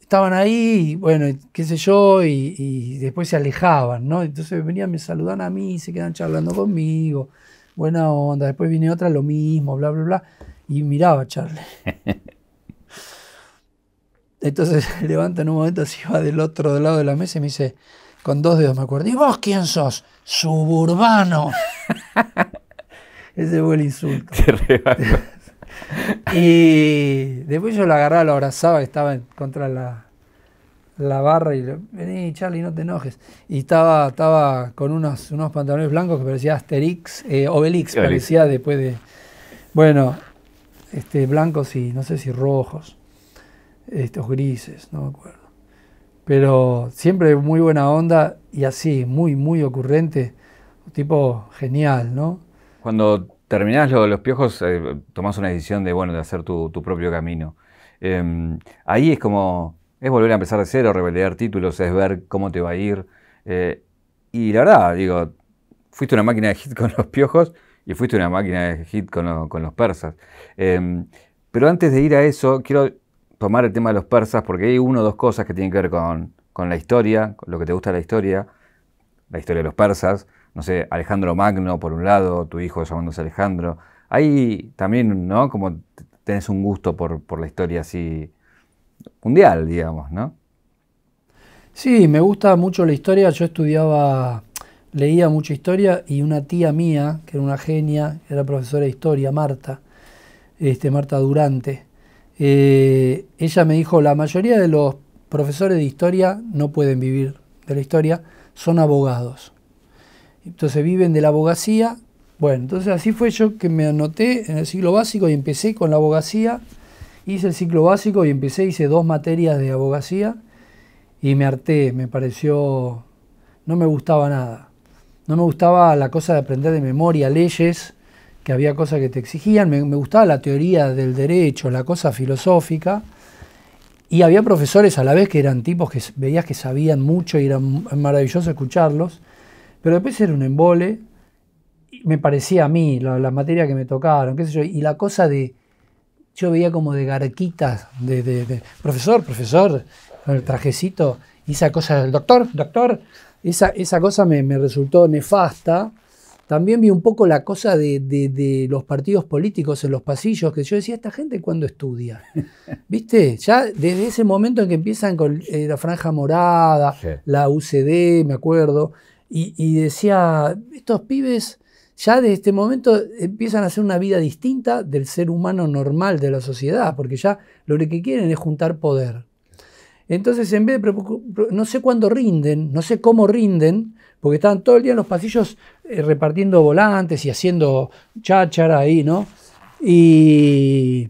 Speaker 2: estaban ahí, bueno, qué sé yo, y, después se alejaban, ¿no? Entonces venían, me saludan a mí, se quedan charlando conmigo, buena onda, después viene otra, lo mismo, bla, bla, bla, y miraba a Charlie. (laughs) Entonces se levanta en un momento, así va del otro lado de la mesa y me dice, con dos dedos me acuerdo, ¿y vos quién sos? Suburbano. (laughs) Ese fue el insulto.
Speaker 1: (laughs)
Speaker 2: (laughs) y después yo la agarraba, la abrazaba, que estaba contra la, la barra y le vení Charlie, no te enojes. Y estaba, estaba con unos, unos pantalones blancos que parecía Asterix, eh, Obelix, parecía después de, bueno, este, blancos y no sé si rojos, estos grises, no me acuerdo. Pero siempre muy buena onda y así, muy, muy ocurrente, tipo genial, ¿no?
Speaker 1: Cuando terminás los piojos, eh, tomás una decisión de, de hacer tu, propio camino. Em, ahí es como, es volver a empezar de cero, revelar títulos, es ver cómo te va a ir. Eh, y la verdad, digo, fuiste una máquina de hit con los piojos y fuiste una máquina de hit con, los persas. Em, pero antes de ir a eso, quiero tomar el tema de los persas porque hay uno o dos cosas que tienen que ver con, con la historia, con lo que te gusta de la historia, la historia de los persas, no sé, Alejandro Magno por un lado, tu hijo llamándose Alejandro. ahí también, ¿no? Como tenés un gusto por, la historia así mundial, digamos, ¿no?
Speaker 2: Sí, me gusta mucho la historia. Yo estudiaba, leía mucha historia y una tía mía, que era una genia, era profesora de historia, Marta, este, Marta Durante, eh, ella me dijo, la mayoría de los profesores de historia no pueden vivir de la historia, son abogados entonces viven de la abogacía. Bueno, entonces así fue yo que me anoté en el ciclo básico y empecé con la abogacía. Hice el ciclo básico y empecé, hice dos materias de abogacía y me harté, me pareció, no me gustaba nada. No me gustaba la cosa de aprender de memoria leyes, que había cosas que te exigían, me, gustaba la teoría del derecho, la cosa filosófica. Y había profesores a la vez que eran tipos que veías que sabían mucho y era maravilloso escucharlos. Pero después era un embole, me parecía a mí, la, materia que me tocaron, qué sé yo, y la cosa de, yo veía como de garquitas, de, profesor, profesor, el trajecito, y esa cosa, del doctor, doctor, esa, cosa me, resultó nefasta. También vi un poco la cosa de, los partidos políticos en los pasillos, que yo decía, ¿esta gente cuándo estudia? (laughs) ¿Viste? Ya desde ese momento en que empiezan con eh, la franja morada, la UCD, me acuerdo, y, decía, estos pibes ya de este momento empiezan a hacer una vida distinta del ser humano normal de la sociedad, porque ya lo que quieren es juntar poder. Entonces, en vez de, no sé cuándo rinden, no sé cómo rinden, porque estaban todo el día en los pasillos eh, repartiendo volantes y haciendo cháchara ahí, ¿no? Y,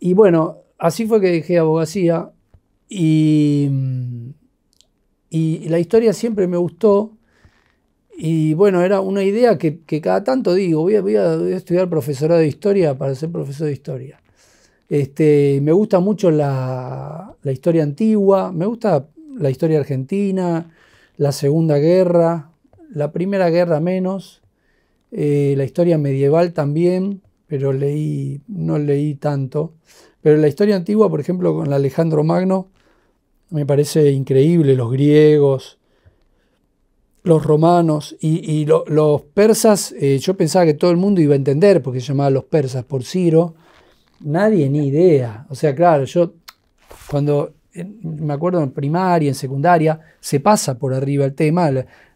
Speaker 2: y bueno, así fue que dejé abogacía y mm, y la historia siempre me gustó. Y bueno, era una idea que, cada tanto digo, voy a, estudiar profesorado de historia para ser profesor de historia. Este, me gusta mucho la, historia antigua, me gusta la historia argentina, la Segunda Guerra, la Primera Guerra menos, eh, la historia medieval también, pero leí, no leí tanto. Pero la historia antigua, por ejemplo, con Alejandro Magno, me parece increíble los griegos, los romanos y, los persas. Eh, yo pensaba que todo el mundo iba a entender porque se llamaban los persas por Ciro. Nadie ni idea. O sea, claro, yo cuando me acuerdo en primaria, en secundaria, se pasa por arriba el tema,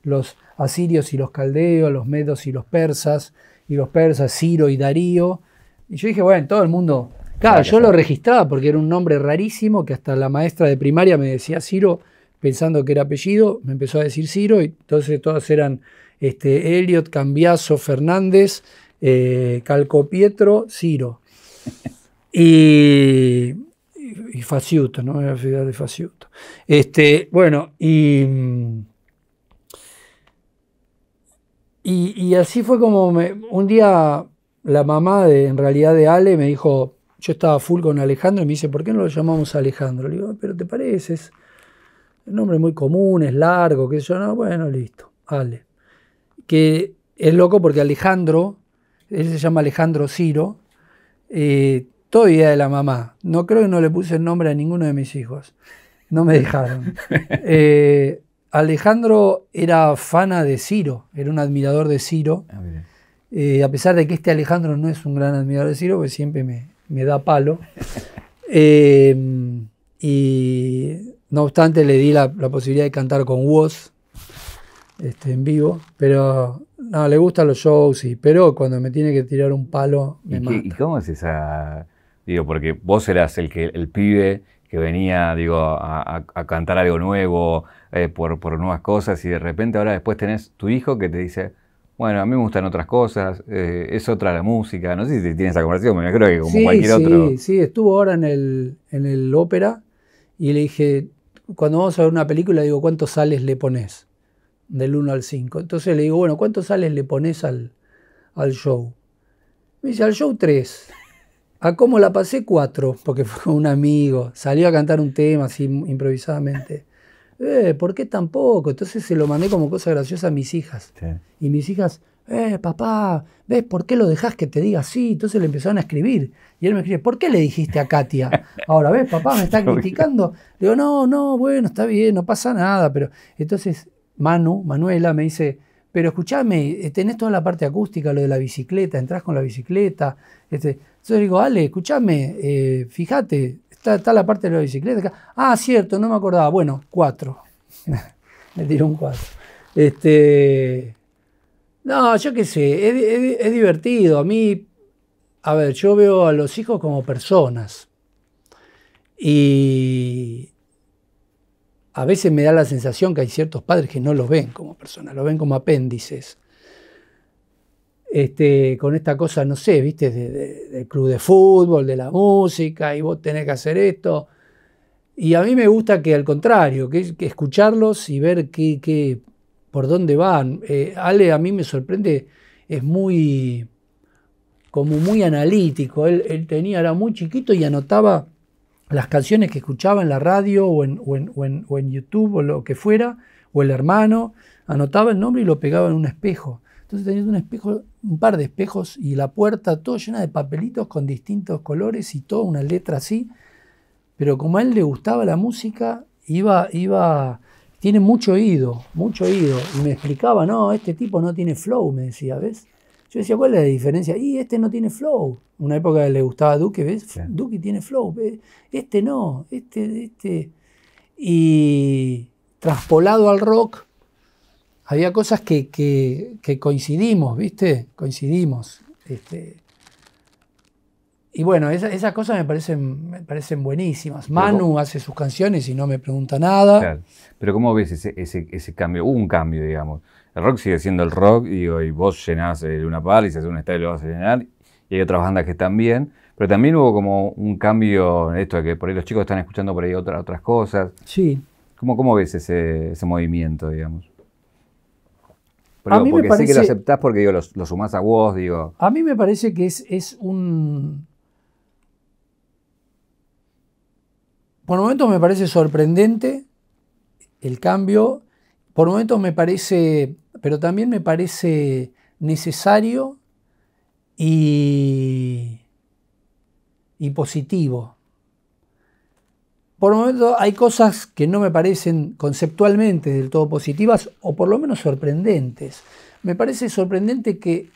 Speaker 2: los asirios y los caldeos, los medos y los persas, y los persas, Ciro y Darío. Y yo dije, bueno, todo el mundo Claro, yo lo registraba porque era un nombre rarísimo que hasta la maestra de primaria me decía Ciro, pensando que era apellido, me empezó a decir Ciro y entonces todas eran este, Elliot, Cambiaso, Fernández, eh, Calcopietro, Ciro. (laughs) y, Faciuto, ¿no? Era la de Faciuto. Este, bueno, y, y, así fue como un día la mamá, de, en realidad de Ale, me dijo, yo estaba full con Alejandro y me dice, ¿por qué no lo llamamos Alejandro? Le digo, ah, pero te pareces. El nombre es muy común, es largo, que sé yo. No, bueno, listo, Ale. Que es loco porque Alejandro, él se llama Alejandro Ciro, todavía eh, todo de la mamá. No creo que no le puse el nombre a ninguno de mis hijos. No me dejaron. (laughs) Eh, Alejandro era fana de Ciro, era un admirador de Ciro. Ah, eh, a pesar de que este Alejandro no es un gran admirador de Ciro, pues siempre me, me da palo. (laughs) Em, y no obstante le di la, posibilidad de cantar con vos este, en vivo, pero no, le gustan los shows, y, pero cuando me tiene que tirar un palo, me mata.
Speaker 1: ¿Y cómo es esa...? Digo, porque vos eras el, que, el pibe que venía, digo, a, cantar algo nuevo, eh, por, por nuevas cosas, y de repente ahora después tenés tu hijo que te dice bueno, a mí me gustan otras cosas, eh, es otra la música, no sé si tienes esa conversación,
Speaker 2: pero creo que como cualquier otro. Sí, sí, estuvo ahora en el, ópera y le dije, cuando vamos a ver una película, digo, ¿cuántos sales le pones? Del 1 al 5. Entonces le digo, bueno, ¿cuántos sales le pones al, al show? Me dice, al show 3. A cómo la pasé 4, porque fue un amigo, salió a cantar un tema así improvisadamente eh, ¿por qué tampoco? Entonces se lo mandé como cosa graciosa a mis hijas. Y mis hijas, eh, papá, ¿ves por qué lo dejas que te diga así? Entonces le empezaron a escribir. Y él me escribe, ¿por qué le dijiste a Katia? (laughs) Ahora, ¿ves, papá, me está (laughs) criticando? Le digo, no, no, bueno, está bien, no pasa nada. Pero entonces Manu, Manuela, me dice, pero escuchame, eh, tenés toda la parte acústica, lo de la bicicleta, entrás con la bicicleta. Este, le digo, Ale, escúchame, eh, fíjate, Está, la parte de la bicicleta. Ah, cierto, no me acordaba. Bueno, cuatro. (laughs) Me tiró un cuatro. Este, no, yo qué sé, es divertido. A mí, a ver, yo veo a los hijos como personas. Y a veces me da la sensación que hay ciertos padres que no los ven como personas, los ven como apéndices. Este, con esta cosa, no sé, viste, del club de fútbol, de la música, y vos tenés que hacer esto. Y a mí me gusta que al contrario, que, escucharlos y ver qué, qué por dónde van. Eh, Ale a mí me sorprende, es muy, como muy analítico. Él, tenía, era muy chiquito y anotaba las canciones que escuchaba en la radio o en YouTube o lo que fuera, o el hermano, anotaba el nombre y lo pegaba en un espejo. Entonces un un par de espejos y la puerta todo llena de papelitos con distintos colores y toda una letra así. Pero como a él le gustaba la música, iba, iba, tiene mucho oído, mucho oído. Y me explicaba, no, este tipo no tiene flow, me decía, ¿ves? Yo decía, ¿cuál es la diferencia? Y este no tiene flow. Una época le gustaba a Duque, ¿ves? Duque tiene flow. Este no, este, este. Y traspolado al rock, había cosas que, coincidimos, ¿viste? Coincidimos. Este. y bueno, esas cosas me parecen, buenísimas. Manu hace sus canciones y no me pregunta nada.
Speaker 1: Pero ¿cómo ves ese, ese, cambio? Hubo un cambio, digamos. El rock sigue siendo el rock y, y vos llenás eh, una par y haces un estadio lo vas a llenar. Y hay otras bandas que están bien. Pero también hubo como un cambio en esto de que por ahí los chicos están escuchando por ahí otras cosas. Sí. ¿Cómo, ves ese, ese movimiento, digamos?
Speaker 2: porque me parece, que lo
Speaker 1: aceptás porque digo, lo, sumás a vos, digo.
Speaker 2: A mí me parece que es, es un. Por momentos me parece sorprendente el cambio. Por momentos me parece. Pero también me parece necesario y. y positivo por momento hay cosas que no me parecen conceptualmente del todo positivas o por lo menos sorprendentes. Me parece sorprendente que,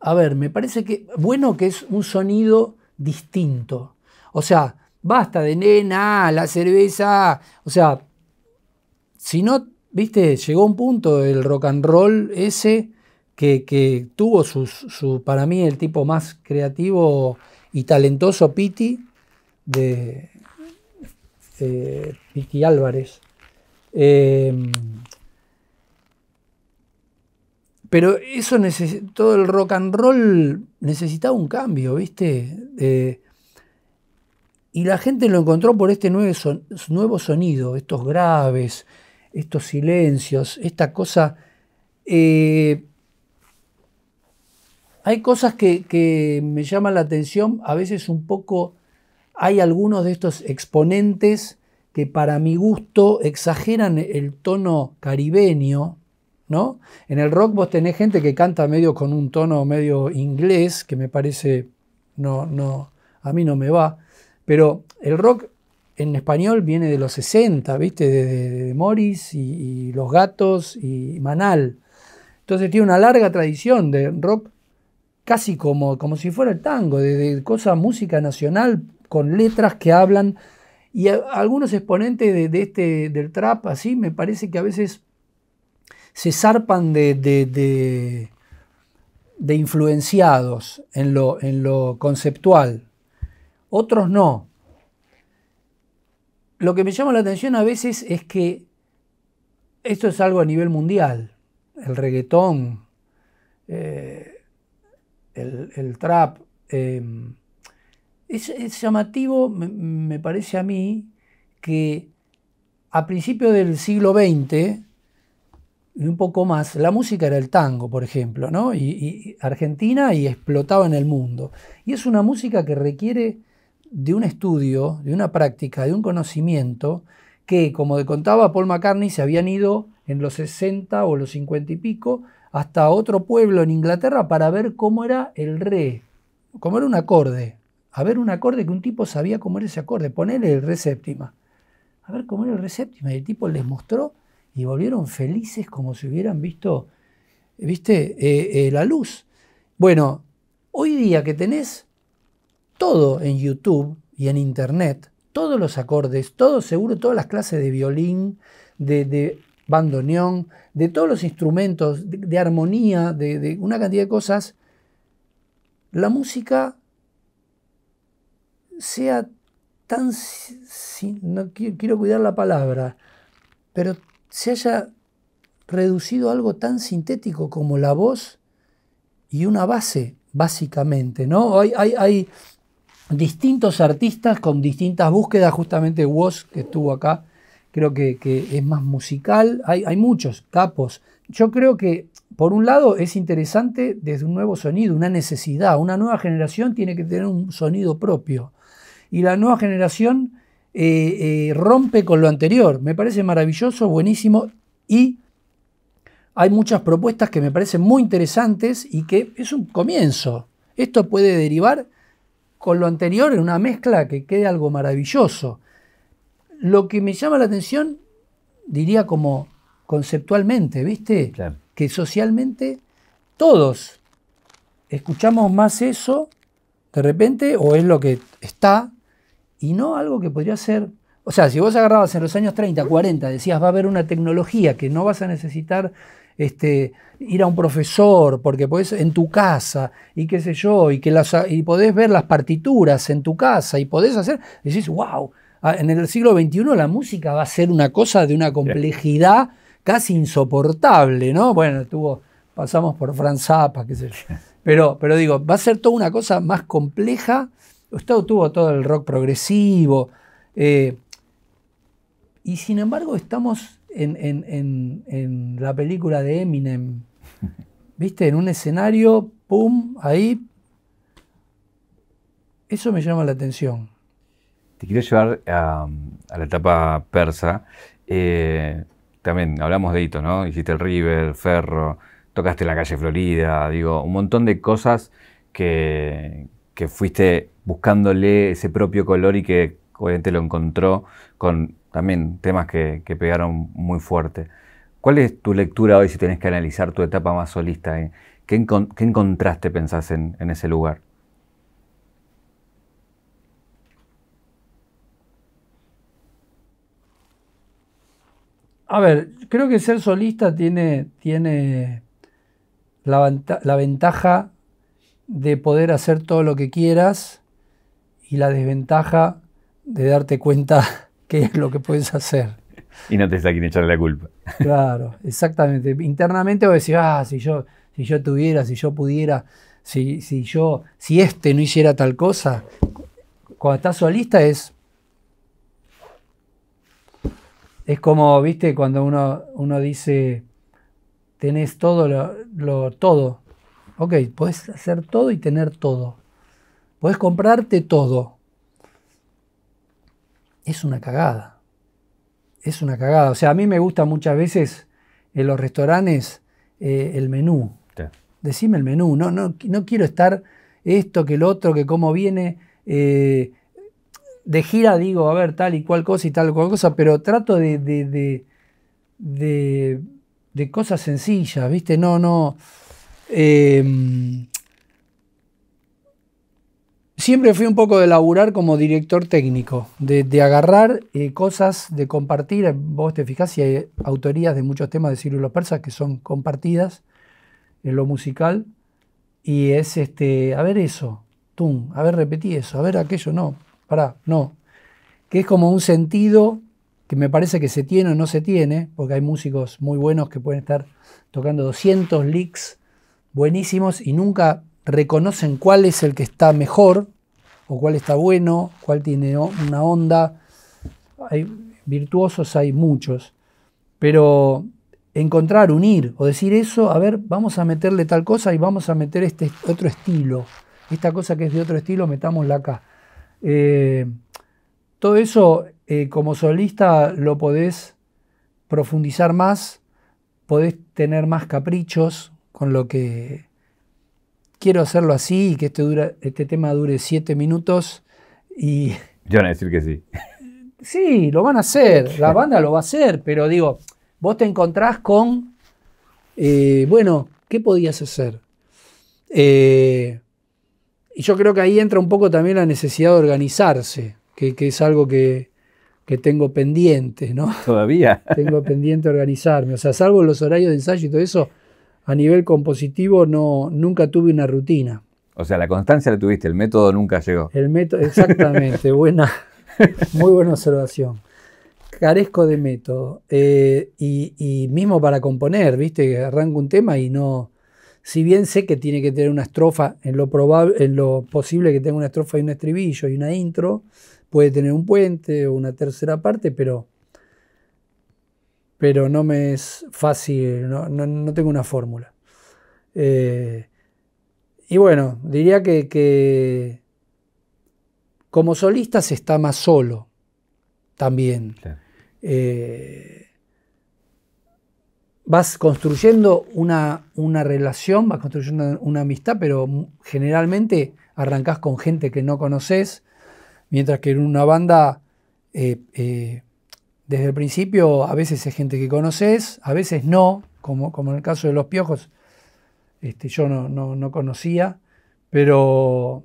Speaker 2: a ver, me parece que, bueno que es un sonido distinto. O sea, basta de nena, la cerveza, o sea, si no, viste, llegó un punto el rock and roll ese que, tuvo su, para mí, el tipo más creativo y talentoso, Piti, de Vicky Álvarez. Em, pero eso todo el rock and roll necesitaba un cambio, ¿viste? y la gente lo encontró por este nuevo, sonido, estos graves, estos silencios, esta cosa. Eh, hay cosas que, que me llaman la atención, a veces un poco hay algunos de estos exponentes que para mi gusto exageran el tono caribeño, ¿no? En el rock vos tenés gente que canta medio con un tono medio inglés, que me parece, no, no, a mí no me va, pero el rock en español viene de los 60, ¿viste? De, Morris y, Los Gatos y Manal. Entonces tiene una larga tradición de rock casi como, como si fuera el tango, de, de cosa música nacional con letras que hablan. Y algunos exponentes de, este, del trap, así, me parece que a veces se zarpan de, de, influenciados en lo, en lo conceptual. Otros no. Lo que me llama la atención a veces es que esto es algo a nivel mundial. El reggaetón, eh, el, el, trap, em, es, llamativo, me, parece a mí, que a principios del siglo XX y un poco más, la música era el tango, por ejemplo, ¿no? Y, Argentina y explotaba en el mundo. Y es una música que requiere de un estudio, de una práctica, de un conocimiento que, como contaba Paul McCartney, se habían ido en los 60 o los 50 y pico hasta otro pueblo en Inglaterra para ver cómo era el re, cómo era un acorde a ver un acorde que un tipo sabía cómo era ese acorde, ponerle el re séptima. A ver cómo era el re séptima. Y el tipo les mostró y volvieron felices como si hubieran visto, viste, eh, eh, la luz. Bueno, hoy día que tenés todo en YouTube y en Internet, todos los acordes, todo seguro, todas las clases de violín, de, bandoneón, de todos los instrumentos, de, armonía, de una cantidad de cosas, la música sea tan, no quiero, cuidar la palabra, pero se haya reducido algo tan sintético como la voz y una base, básicamente, ¿no? Hay, distintos artistas con distintas búsquedas, justamente Woz, que estuvo acá, creo que, es más musical, hay, muchos capos. Yo creo que, por un lado, es interesante desde un nuevo sonido, una necesidad, una nueva generación tiene que tener un sonido propio y la nueva generación eh, eh, rompe con lo anterior. Me parece maravilloso, buenísimo y hay muchas propuestas que me parecen muy interesantes y que es un comienzo. Esto puede derivar con lo anterior en una mezcla que quede algo maravilloso. Lo que me llama la atención, diría como conceptualmente, ¿viste? Que socialmente todos escuchamos más eso de repente o es lo que está y no algo que podría ser... O sea, si vos agarrabas en los años 30, 40, decías va a haber una tecnología que no vas a necesitar este, ir a un profesor, porque podés en tu casa, y qué sé yo, y que las, y podés ver las partituras en tu casa, y podés hacer, decís, wow, ah, en el siglo XXI la música va a ser una cosa de una complejidad casi insoportable, ¿no? Bueno, estuvo, pasamos por Franz Zappa, qué sé yo. (laughs) Pero, pero digo, va a ser toda una cosa más compleja Usted tuvo todo el rock progresivo. Eh, y sin embargo, estamos en, la película de Eminem. (laughs) ¿Viste? En un escenario, pum, ahí. Eso me llama la atención.
Speaker 1: Te quiero llevar a, la etapa persa. Eh, también hablamos de hito ¿no? Hiciste el River, Ferro, tocaste la calle Florida, digo, un montón de cosas que, que fuiste buscándole ese propio color y que obviamente lo encontró con también temas que, pegaron muy fuerte. ¿Cuál es tu lectura hoy si tienes que analizar tu etapa más solista? Eh, ¿Qué, encontraste, pensás, en, ese lugar?
Speaker 2: A ver, creo que ser solista tiene, tiene la, ventaja de poder hacer todo lo que quieras y la desventaja de darte cuenta (laughs) qué es lo que puedes hacer.
Speaker 1: Y no te está quien echarle la culpa.
Speaker 2: Claro, exactamente. Internamente vos decís, ah, si yo, si yo tuviera, si yo pudiera, si, si yo, si este no hiciera tal cosa. Cuando estás solista es. Es como, viste, cuando uno, uno dice, tenés todo, lo, todo. Ok, puedes hacer todo y tener todo. Podés comprarte todo. Es una cagada. Es una cagada. O sea, a mí me gusta muchas veces en los restaurantes eh, el menú. Decime el menú. No, no, quiero estar esto, que el otro, que cómo viene. Eh, de gira digo, a ver, tal y cual cosa y tal cual cosa, pero trato de, de, de, cosas sencillas, ¿viste? No, no. Eh, siempre fui un poco de laburar como director técnico, de, agarrar eh, cosas, de compartir. Vos te fijás si hay autorías de muchos temas de círculos los Persas que son compartidas en lo musical. Y es este, a ver eso, tum, a ver repetí eso, a ver aquello, no, pará, no. Que es como un sentido que me parece que se tiene o no se tiene, porque hay músicos muy buenos que pueden estar tocando 200 licks buenísimos y nunca reconocen cuál es el que está mejor o cuál está bueno, cuál tiene una onda. Hay virtuosos, hay muchos, pero encontrar, unir o decir eso, a ver, vamos a meterle tal cosa y vamos a meter este otro estilo. Esta cosa que es de otro estilo, metámosla acá. Eh, todo eso eh, como solista lo podés profundizar más, podés tener más caprichos con lo que quiero hacerlo así y que este, dura, este tema dure siete minutos y...
Speaker 1: Yo van a decir que sí. (laughs)
Speaker 2: Sí, lo van a hacer, la banda lo va a hacer, pero digo, vos te encontrás con, eh, bueno, ¿qué podías hacer? Eh, y yo creo que ahí entra un poco también la necesidad de organizarse, que, es algo que, que, tengo pendiente, ¿no? Todavía. (laughs) Tengo pendiente organizarme, o sea, salvo los horarios de ensayo y todo eso, a nivel compositivo no, nunca tuve una rutina.
Speaker 1: O sea, la constancia la tuviste, el método nunca llegó.
Speaker 2: El método, exactamente, (laughs) buena, muy buena observación. Carezco de método. Eh, y, y, mismo para componer, viste, arranco un tema y no. Si bien sé que tiene que tener una estrofa, en lo, probable, en lo posible que tenga una estrofa y un estribillo y una intro, puede tener un puente o una tercera parte, pero pero no me es fácil, no, tengo una fórmula. Eh, y bueno, diría que, como solista se está más solo también. Eh, vas construyendo una, una, relación, vas construyendo una amistad, pero generalmente arrancás con gente que no conoces, mientras que en una banda eh, desde el principio a veces es gente que conoces, a veces no, como, como en el caso de los piojos, este, yo no, no, conocía, pero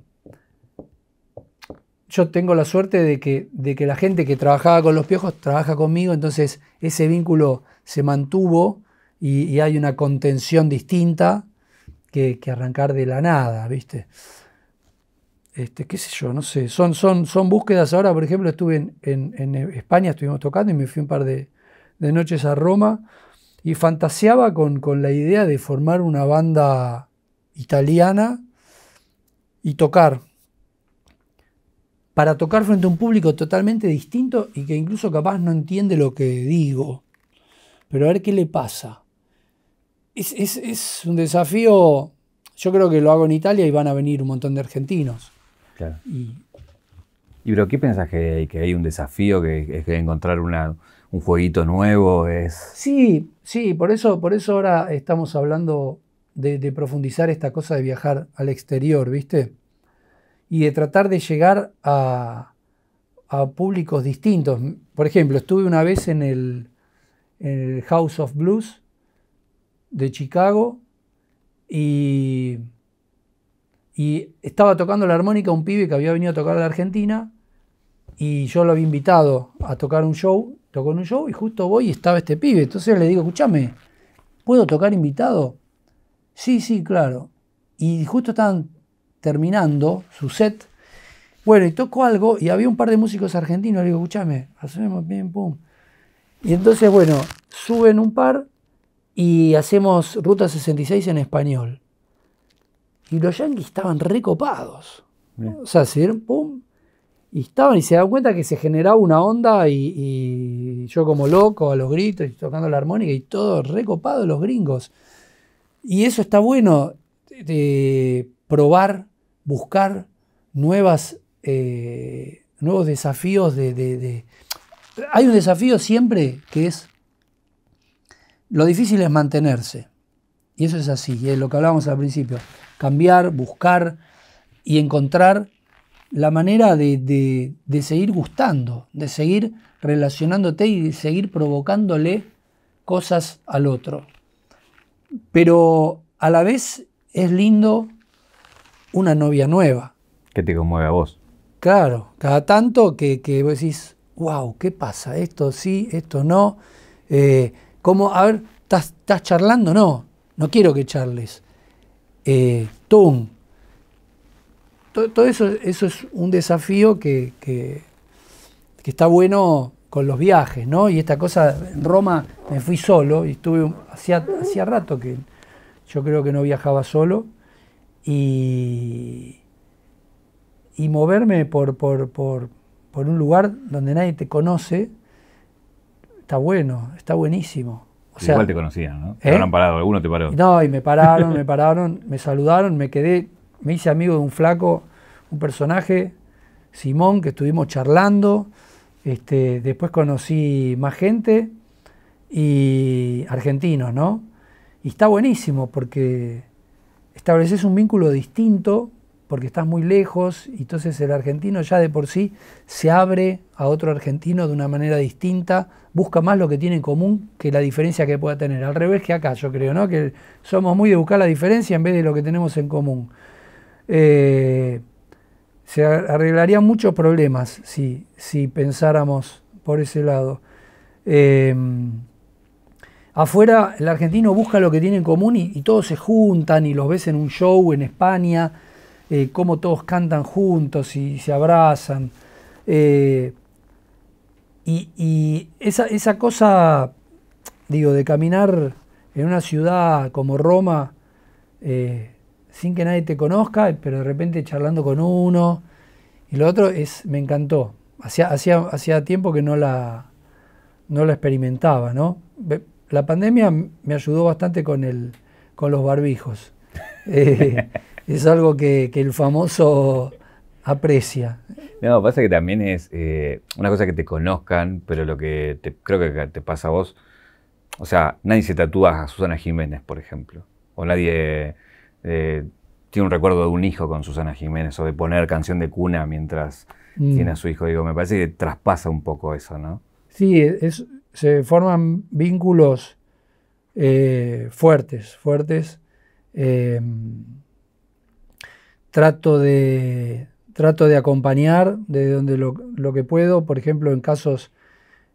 Speaker 2: yo tengo la suerte de que, de que la gente que trabajaba con los piojos trabaja conmigo, entonces ese vínculo se mantuvo y, hay una contención distinta que, que arrancar de la nada, ¿viste? Este, qué sé yo, no sé, son, son, son búsquedas. Ahora, por ejemplo, estuve en, eh, España, estuvimos tocando y me fui un par de, noches a Roma y fantaseaba con, la idea de formar una banda italiana y tocar. Para tocar frente a un público totalmente distinto y que incluso capaz no entiende lo que digo. Pero a ver qué le pasa. es un desafío yo creo que lo hago en Italia y van a venir un montón de argentinos. Y,
Speaker 1: ¿Y pero qué pensás que hay, que hay un desafío, que es que encontrar un jueguito nuevo? Es...
Speaker 2: Sí, sí, por eso, por eso ahora estamos hablando de, profundizar esta cosa de viajar al exterior, ¿viste? Y de tratar de llegar a, a públicos distintos. Por ejemplo, estuve una vez en el, en el House of Blues de Chicago y y estaba tocando la armónica un pibe que había venido a tocar a la Argentina y yo lo había invitado a tocar un show, tocó en un show y justo voy y estaba este pibe. Entonces le digo, escúchame, ¿puedo tocar invitado? Sí, sí, claro. Y justo estaban terminando su set. Bueno, y tocó algo y había un par de músicos argentinos. Le digo, escúchame, hacemos bien, pum. Y entonces, bueno, suben un par y hacemos Ruta 66 en español. Y los yanquis estaban recopados. O sea, se dieron pum. Y estaban y se daban cuenta que se generaba una onda y, yo como loco a los gritos y tocando la armónica y todo recopado los gringos. Y eso está bueno, de probar, buscar nuevas, eh, nuevos desafíos de, Hay un desafío siempre que es lo difícil es mantenerse. Y eso es así, y es lo que hablábamos al principio cambiar, buscar y encontrar la manera de, seguir gustando, de seguir relacionándote y de seguir provocándole cosas al otro. Pero a la vez es lindo una novia nueva.
Speaker 1: Que te conmueve a vos.
Speaker 2: Claro, cada tanto que, que vos decís, wow, ¿qué pasa? Esto sí, esto no. Eh, ¿Cómo? A ver, ¿estás charlando? No, no quiero que charles eh, Todo, eso, eso es un desafío que, está bueno con los viajes, ¿no? Y esta cosa, en Roma me fui solo y estuve, hacía, hacía rato que yo creo que no viajaba solo y, y moverme por, por, por, por un lugar donde nadie te conoce, está bueno, está buenísimo igual te conocían, ¿no? Te ¿eh? parado, alguno te paró. No, y me pararon, (laughs) me pararon, me saludaron, me quedé, me hice amigo de un flaco, un personaje, Simón, que estuvimos charlando. Este, después conocí más gente y argentinos, ¿no? Y está buenísimo porque estableces un vínculo distinto porque estás muy lejos, y entonces el argentino ya de por sí se abre a otro argentino de una manera distinta, busca más lo que tiene en común que la diferencia que pueda tener. Al revés que acá, yo creo, ¿no? Que somos muy de buscar la diferencia en vez de lo que tenemos en común. Eh, se arreglarían muchos problemas si, pensáramos por ese lado. Eh, afuera el argentino busca lo que tiene en común y todos se juntan y los ves en un show en España eh, cómo todos cantan juntos y se abrazan. Eh, y, esa, cosa, digo, de caminar en una ciudad como Roma, eh, sin que nadie te conozca, pero de repente charlando con uno, y lo otro es, me encantó. Hacía, hacía, tiempo que no la, no la experimentaba, ¿no? La pandemia me ayudó bastante con, con los barbijos. (laughs) es algo que, el famoso aprecia.
Speaker 1: No, pasa que también es eh, una cosa que te conozcan, pero lo que creo que te pasa a vos, o sea, nadie se tatúa a Susana Jiménez, por ejemplo, o nadie eh, tiene un recuerdo de un hijo con Susana Jiménez, o de poner canción de cuna mientras mm. tiene a su hijo, digo, me parece que traspasa un poco eso, ¿no?
Speaker 2: Sí, se forman vínculos eh, fuertes, fuertes trato de, trato de acompañar desde donde lo, que puedo, por ejemplo, en casos,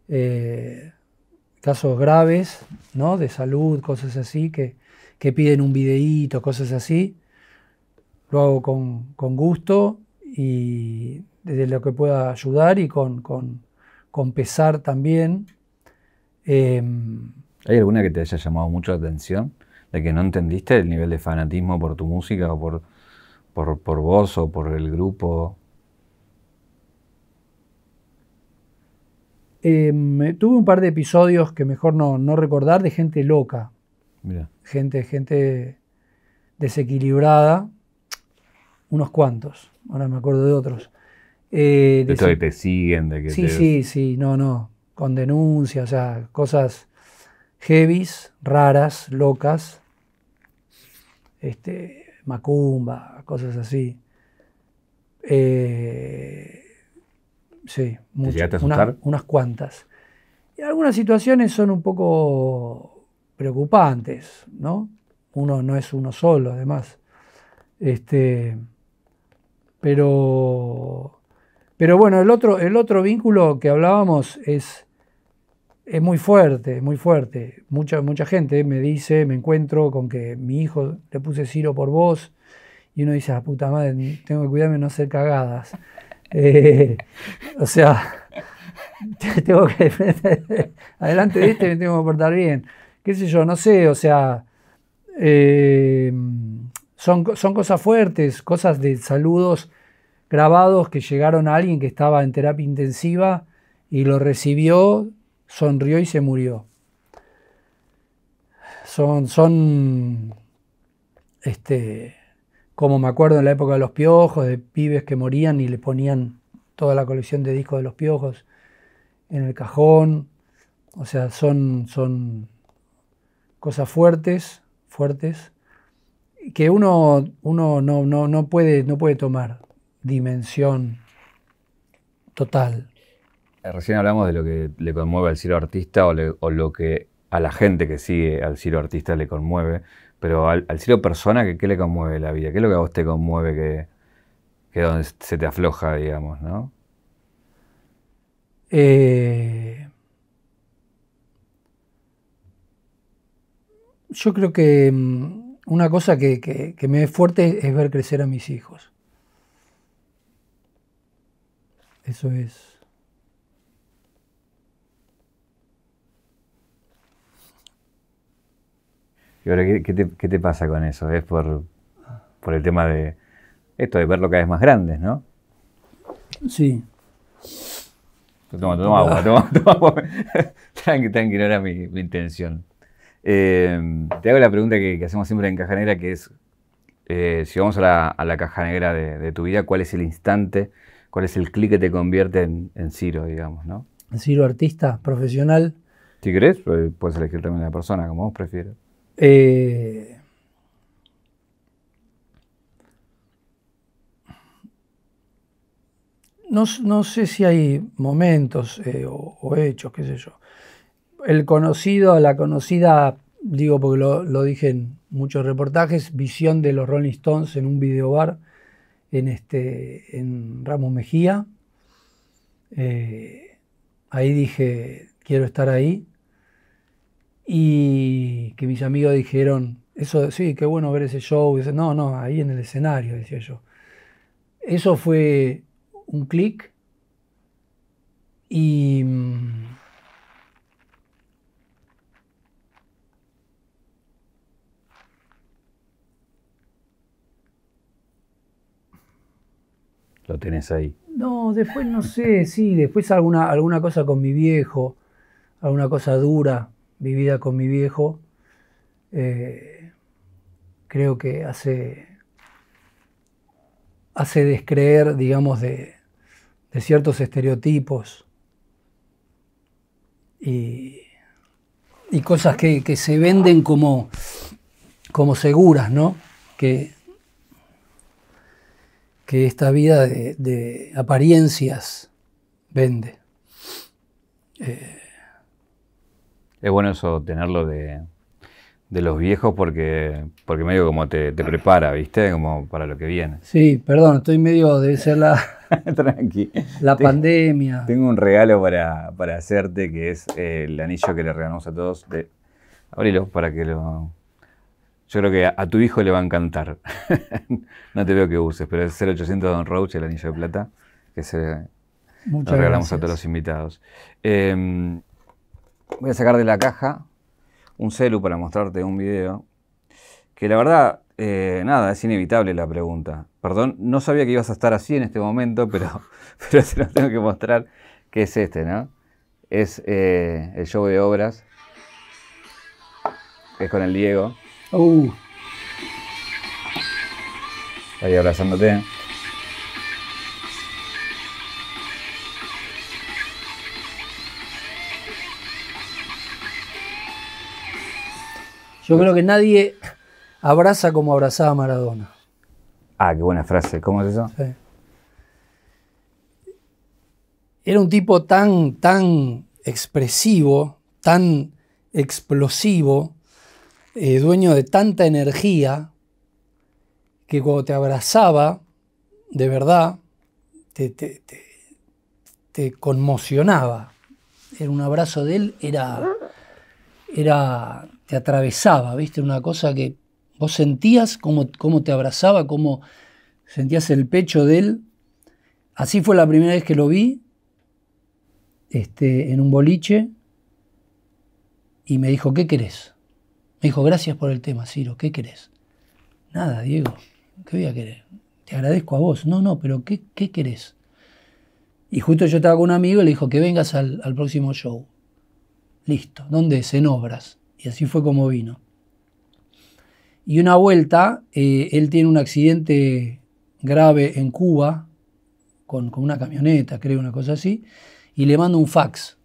Speaker 2: eh, casos graves, ¿no? De salud, cosas así, que, piden un videíto, cosas así. Lo hago con, gusto y desde lo que pueda ayudar y con, pesar también. Em,
Speaker 1: ¿Hay alguna que te haya llamado mucho la atención? ¿De que no entendiste el nivel de fanatismo por tu música o por por, vos o por el grupo?
Speaker 2: Em, tuve un par de episodios que mejor no, no recordar de gente loca. Gente, gente desequilibrada. Unos cuantos. Ahora me acuerdo de otros. Eh, de, que te siguen, de que Sí, sí, sí, no, no. Con denuncias, o sea, cosas heavies, raras, locas. Este, macumba, cosas así. Eh, sí, muchas, unas, unas cuantas. Y algunas situaciones son un poco preocupantes, ¿no? Uno no es uno solo, además. Este, pero, pero bueno, el otro, el otro vínculo que hablábamos es es muy fuerte, muy fuerte. Mucha, mucha gente me dice, me encuentro con que mi hijo le puse Ciro por vos y uno dice, ah, puta madre, tengo que cuidarme de no hacer cagadas. (laughs) Eh, o sea, (laughs) tengo que (laughs) adelante de este me tengo que portar bien. Qué sé yo, no sé, o sea, eh, son, son cosas fuertes, cosas de saludos grabados que llegaron a alguien que estaba en terapia intensiva y lo recibió sonrió y se murió. Son, son, este, como me acuerdo en la época de los piojos, de pibes que morían y le ponían toda la colección de discos de los piojos en el cajón. O sea, son, son cosas fuertes, fuertes, que uno, uno no, no, no, puede, no puede tomar dimensión total.
Speaker 1: Recién hablamos de lo que le conmueve al cielo Artista o, lo que a la gente que sigue al cielo Artista le conmueve, pero al, cielo Persona, ¿qué, le conmueve la vida? ¿Qué es lo que a vos te conmueve que, que donde se te afloja, digamos, no?
Speaker 2: Eh, yo creo que mm, una cosa que me es fuerte es ver crecer a mis hijos. Eso es Y ahora,
Speaker 1: ¿qué, te, pasa con eso? Es por, el tema de esto, de verlo cada vez más grande, ¿no? Sí. Toma, toma agua, (laughs) tranqui, no era mi, intención. Eh, te hago la pregunta que, hacemos siempre en Caja Negra, que es, eh, si vamos a la, Caja Negra de, tu vida, ¿cuál es el instante, cuál es el clic que te convierte en, Ciro, digamos, ¿no?
Speaker 2: Ciro, artista, profesional.
Speaker 1: Si querés, pues, puedes elegir también la persona, como vos prefieras.
Speaker 2: Eh, no, sé si hay momentos eh, o, hechos, qué sé yo. El conocido, la conocida, digo porque lo, lo, dije en muchos reportajes, visión de los Rolling Stones en un videobar en, este, en Ramos Mejía. Eh, ahí dije, quiero estar ahí y que mis amigos dijeron, eso sí, qué bueno ver ese show. no, no, ahí en el escenario, decía yo. Eso fue un clic y... Mm,
Speaker 1: Lo tenés ahí.
Speaker 2: No, después no sé, sí, después alguna, alguna cosa con mi viejo, alguna cosa dura, mi vida con mi viejo, eh, creo que hace, hace descreer, digamos, de, ciertos estereotipos y, cosas que, se venden como, como seguras, ¿no? Que, que esta vida de, apariencias vende. Eh,
Speaker 1: es bueno eso tenerlo de, los viejos porque, porque medio como te, prepara, ¿viste? Como para lo que viene.
Speaker 2: Sí, perdón, estoy medio, debe ser la, (laughs) Tranqui. la pandemia.
Speaker 1: Tengo un regalo para, hacerte que es el anillo que le regalamos a todos. De, abrilo para que lo... Yo creo que a, tu hijo le va a encantar. (laughs) no te veo que uses, pero es 0800 Don Roach, el anillo de plata, que se lo regalamos a todos los invitados. Em, voy a sacar de la caja un celu para mostrarte un video. Que la verdad, eh, nada, es inevitable la pregunta. Perdón, no sabía que ibas a estar así en este momento, pero, (laughs) pero lo tengo que mostrar, que es este, ¿no? Es eh, el show de obras. Es con el Diego. Está uh. Ahí abrazándote.
Speaker 2: Yo creo que nadie abraza como abrazaba Maradona.
Speaker 1: Ah, qué buena frase. ¿Cómo es eso?
Speaker 2: Sí. Era un tipo tan, tan expresivo, tan explosivo, eh, dueño de tanta energía, que cuando te abrazaba, de verdad, te, te, te, te conmocionaba. Era un abrazo de él, era era, te atravesaba, ¿viste? Una cosa que vos sentías cómo, te abrazaba, cómo sentías el pecho de él. Así fue la primera vez que lo vi este, en un boliche y me dijo, ¿qué querés? Me dijo, gracias por el tema, Ciro, ¿qué querés? Nada, Diego, ¿qué voy a querer? Te agradezco a vos. No, no, pero ¿qué, qué querés? Y justo yo estaba con un amigo y le dijo, que vengas al próximo show. Listo. ¿Dónde es? En obras. Y así fue como vino. Y una vuelta, eh, él tiene un accidente grave en Cuba, con, una camioneta, creo, una cosa así, y le mando un fax.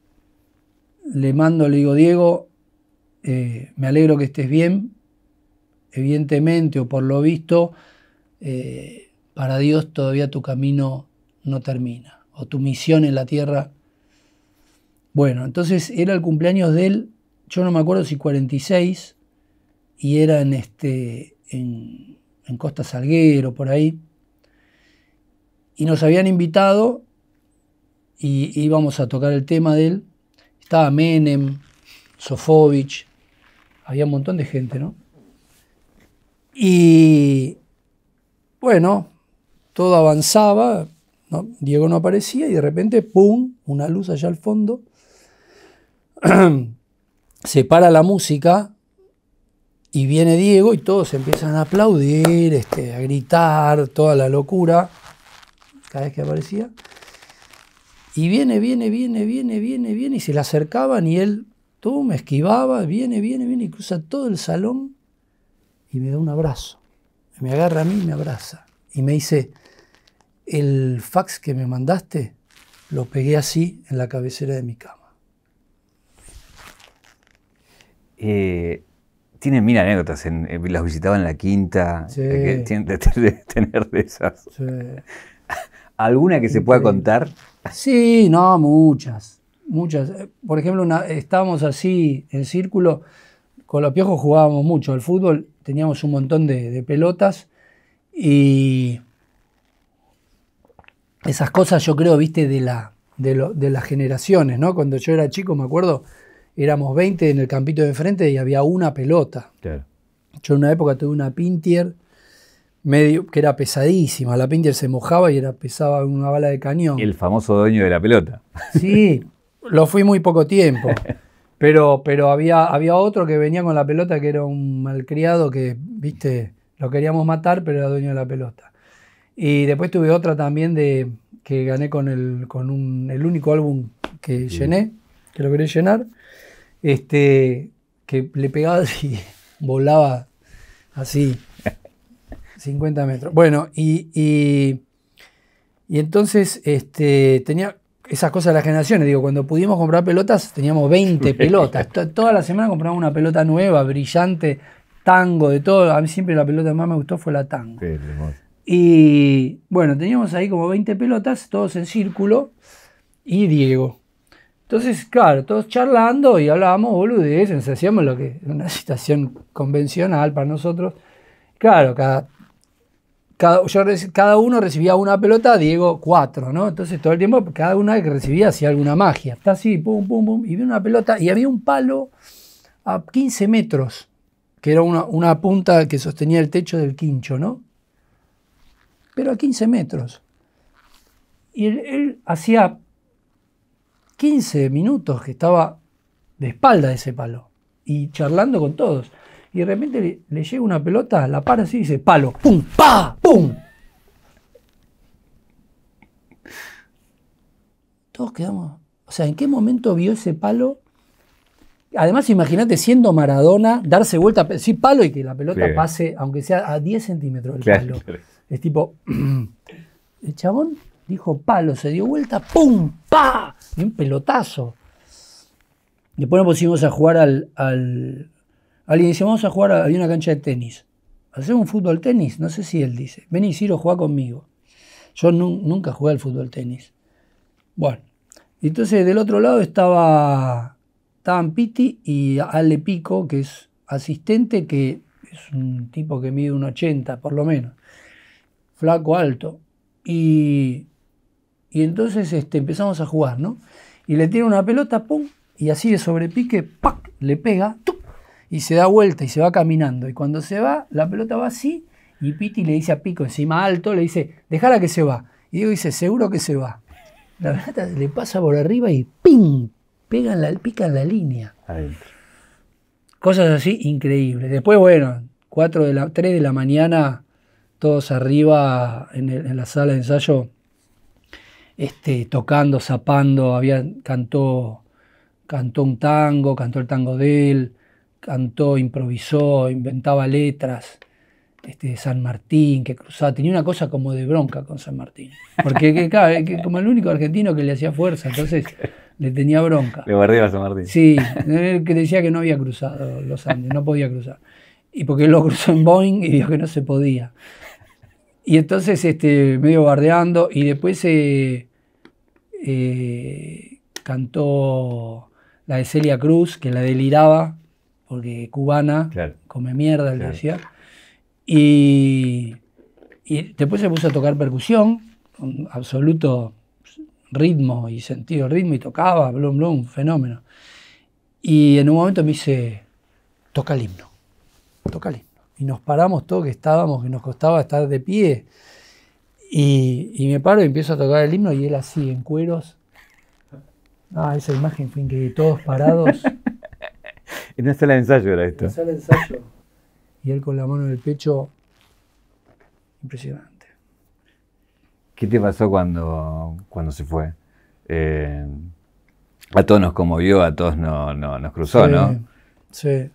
Speaker 2: Le mando, le digo, Diego, eh, me alegro que estés bien. Evidentemente, o por lo visto, eh, para Dios todavía tu camino no termina, o tu misión en la tierra bueno, entonces era el cumpleaños de él, yo no me acuerdo si 46, y era en, este, en, Costa Salguero, por ahí. Y nos habían invitado y íbamos a tocar el tema de él. Estaba Menem, Sofovich, había un montón de gente, ¿no? Y bueno, todo avanzaba, ¿no? Diego no aparecía y de repente, ¡pum!, una luz allá al fondo (clears throat) se para la música y viene Diego y todos empiezan a aplaudir, este, a gritar, toda la locura, cada vez que aparecía. Y viene, viene, viene, viene, viene, viene, y se le acercaban y él, tú, me esquivaba, viene, viene, viene, y cruza todo el salón y me da un abrazo. Me agarra a mí y me abraza. Y me dice, el fax que me mandaste lo pegué así en la cabecera de mi cama.
Speaker 1: Eh, tienen mil anécdotas. Eh, las visitaba en la quinta. Sí. Que (laughs) de, tener de esas. ¿Alguna que se pueda contar?
Speaker 2: Sí, no, muchas. Muchas. Eh, por ejemplo, estábamos así en círculo. Con los piojos jugábamos mucho al fútbol. Teníamos un montón de, pelotas. Y esas cosas yo creo, viste, de, la, de, de las generaciones, ¿no? Cuando yo era chico, me acuerdo, éramos 20 en el campito de enfrente y había una pelota. Yo en una época tuve una Pintier medio que era pesadísima. La Pintier se mojaba y era pesaba una bala de cañón. El
Speaker 1: famoso dueño de la pelota.
Speaker 2: Sí, lo fui muy poco tiempo. (laughs) Pero, pero había, había otro que venía con la pelota que era un malcriado que, viste, lo queríamos matar, pero era dueño de la pelota. Y después tuve otra también de que gané con el, con el único álbum que llené, que lo logré llenar este, que le pegaba (laughs) y volaba así, 50 metros. Bueno, y, y, entonces este, tenía esas cosas de las generaciones. Digo, cuando pudimos comprar pelotas, teníamos 20 (laughs) pelotas. Toda la semana compraba una pelota nueva, brillante, tango, de todo. A mí siempre la pelota que más me gustó fue la tango. y bueno, teníamos ahí como 20 pelotas, todos en círculo, y Diego. Entonces, claro, todos charlando y hablábamos boludeces, hacíamos lo que una situación convencional para nosotros. Claro, cada, cada, uno recibía una pelota, Diego cuatro, ¿no? Entonces todo el tiempo, cada una que recibía hacía alguna magia. Está así, pum, pum, pum, y vi una pelota y había un palo a 15 metros, que era una, punta que sostenía el techo del quincho, ¿no? Pero a 15 metros. Y él hacía 15 minutos que estaba de espalda de ese palo y charlando con todos. Y de repente le, llega una pelota, la para así y dice, palo, pum, pa, pum. Todos quedamos. O sea, ¿en qué momento vio ese palo? Además, imagínate siendo Maradona, darse vuelta, sí, palo y que la pelota pase, aunque sea a 10 centímetros del palo. Es tipo, (clears throat) el chabón dijo palo, se dio vuelta, ¡pum! ¡pa! Y un pelotazo. Después nos pusimos a jugar al, al... Alguien dice, vamos a jugar, a... una cancha de tenis. ¿Hacemos un fútbol tenis? No sé si él dice. Vení, Ciro, juega conmigo. Yo nunca jugué al fútbol tenis. Bueno, entonces del otro lado estaba, estaban Pitti y Ale Pico, que es asistente, que es un tipo que mide un 80 por lo menos, flaco alto. Y y entonces este, empezamos a jugar, ¿no? Y le tira una pelota, pum, y así de sobrepique, ¡pac! le pega, ¡tup! y se da vuelta y se va caminando. Y cuando se va, la pelota va así, y Piti le dice a Pico, encima alto, le dice, déjala que se va. Y Diego dice, seguro que se va. La pelota le pasa por arriba y ¡ping! pegan la, pica en la línea. Cosas así increíbles. Después, bueno, de la, 3 de la mañana, todos arriba en la sala de ensayo este, tocando, zapando, había, cantó, cantó un tango, cantó el tango de él, cantó, improvisó, inventaba letras. Este, San Martín, que cruzaba, tenía una cosa como de bronca con San Martín, porque que, claro, como el único argentino que le hacía fuerza, entonces le tenía bronca. Le guardaba San Martín. Sí, eh, que decía que no había cruzado los Andes, no podía cruzar. Y porque lo cruzó en Boeing y dijo que no se podía. Y entonces, este, medio bardeando, y después eh, eh, cantó la de Celia Cruz, que la deliraba, porque cubana, come mierda, le decía. Y, después se puso a tocar percusión, con absoluto ritmo y sentido ritmo, y tocaba, blum, blum, fenómeno. Y en un momento me dice, toca el himno, toca el himno y nos paramos todos que estábamos, que nos costaba estar de pie. Y, me paro y empiezo a tocar el himno y él así, en cueros. Ah, esa imagen fin, que todos parados. (laughs)
Speaker 1: en una sala de ensayo era esto.
Speaker 2: En ensayo. Y él con la mano en el pecho, impresionante.
Speaker 1: ¿Qué te pasó cuando,
Speaker 2: cuando se fue?
Speaker 1: Eh, a todos nos conmovió, a todos no, nos cruzó, ¿no?
Speaker 2: Sí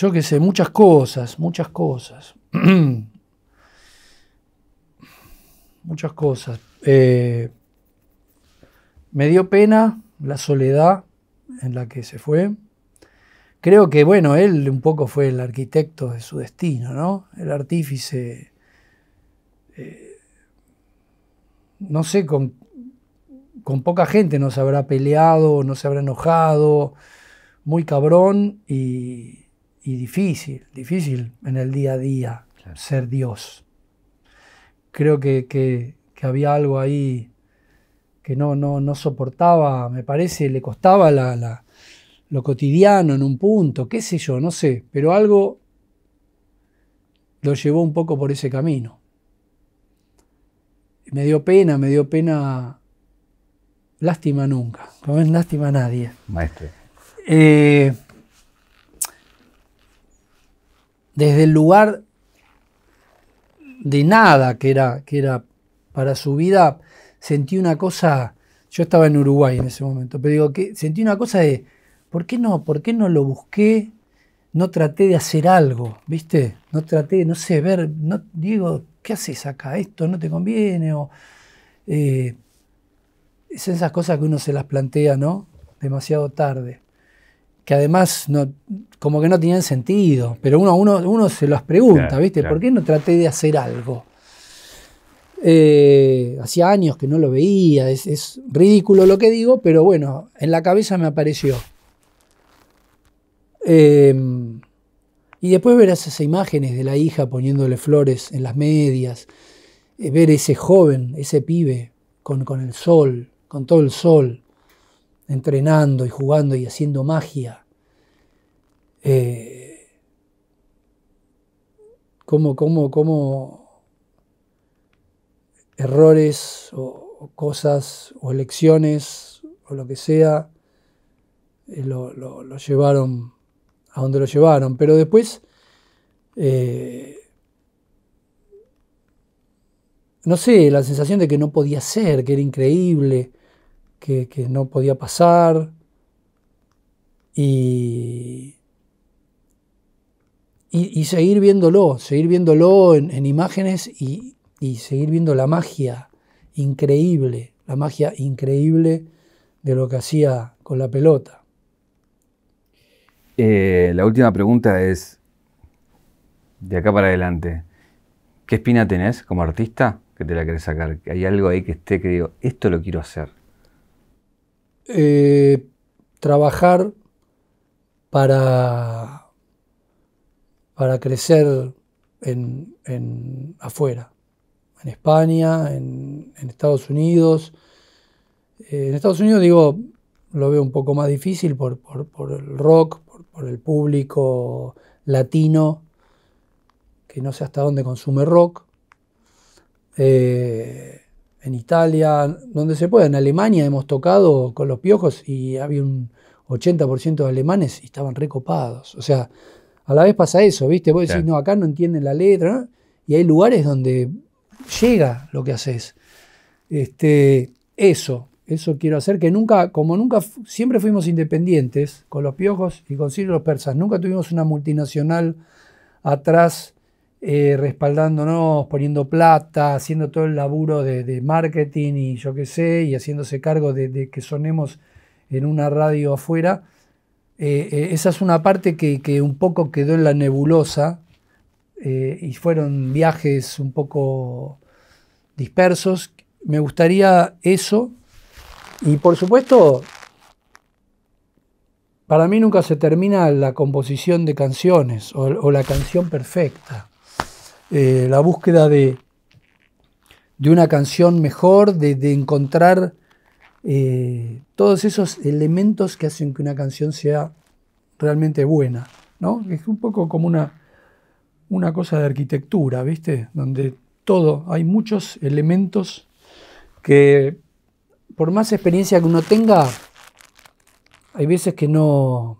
Speaker 2: yo qué sé, muchas cosas, muchas cosas. (clears throat) muchas cosas. Eh, me dio pena la soledad en la que se fue. Creo que, bueno, él un poco fue el arquitecto de su destino, ¿no? El artífice. Eh, no sé, con, con poca gente no se habrá peleado, no se habrá enojado, muy cabrón y, y difícil, difícil en el día a día ser Dios. Creo que, que, había algo ahí que no, no, soportaba, me parece, le costaba la, lo cotidiano en un punto, qué sé yo, no sé, pero algo lo llevó un poco por ese camino. Me dio pena, me dio pena, lástima nunca, no es lástima nadie. Maestro. Eh, desde el lugar de nada que era, que era para su vida, sentí una cosa, yo estaba en Uruguay en ese momento, pero digo que sentí una cosa de, ¿por qué no? ¿Por qué no lo busqué? No traté de hacer algo, ¿viste? No traté, no sé, ver, no, digo, ¿qué haces acá? Esto no te conviene, o... Eh, esas cosas que uno se las plantea, ¿no? Demasiado tarde que además no, como que no tenían sentido, pero uno, se las pregunta, ¿viste? ¿Por qué no traté de hacer algo? Eh, hacía años que no lo veía, es, ridículo lo que digo, pero bueno, en la cabeza me apareció. Em, y después ver esas imágenes de la hija poniéndole flores en las medias, eh, ver ese joven, ese pibe, con, con el sol, con todo el sol, entrenando y jugando y haciendo magia. Eh, como, como, errores o, cosas o elecciones o lo que sea eh, lo, llevaron a donde lo llevaron. Pero después eh, no sé, la sensación de que no podía ser, que era increíble, que, no podía pasar. Y, seguir viéndolo, seguir viéndolo en, imágenes y, seguir viendo la magia increíble, la magia increíble de lo que hacía con la pelota.
Speaker 1: Eh, la última pregunta es, de acá para adelante, ¿qué espina tenés como artista que te la querés sacar? ¿Hay algo ahí que esté que digo, esto lo quiero hacer?
Speaker 2: Eh, trabajar para, para crecer en, afuera, en España, en, Estados Unidos. Eh, en Estados Unidos, digo, lo veo un poco más difícil por, por, el rock, por, el público latino, que no sé hasta dónde consume rock. Eh, en Italia, donde se pueda. En Alemania hemos tocado con los piojos y había un 80% de alemanes y estaban recopados. O sea, a la vez pasa eso, ¿viste? Vos decís, no, acá no entienden la letra, y hay lugares donde llega lo que haces. Este, eso, eso quiero hacer, que nunca, como nunca, siempre fuimos independientes con los piojos y con los Persas, nunca tuvimos una multinacional atrás eh, respaldándonos, poniendo plata, haciendo todo el laburo de, marketing y yo qué sé, y haciéndose cargo de, que sonemos en una radio afuera. Eh, eh, esa es una parte que, un poco quedó en la nebulosa y fueron viajes un poco dispersos. Me gustaría eso. Y por supuesto, para mí nunca se termina la composición de canciones o la canción perfecta. Eh, la búsqueda de, de una canción mejor, de, encontrar eh, todos esos elementos que hacen que una canción sea realmente buena. ¿no? Es un poco como una, una cosa de arquitectura, ¿viste? Donde todo, hay muchos elementos que por más experiencia que uno tenga, hay veces que no,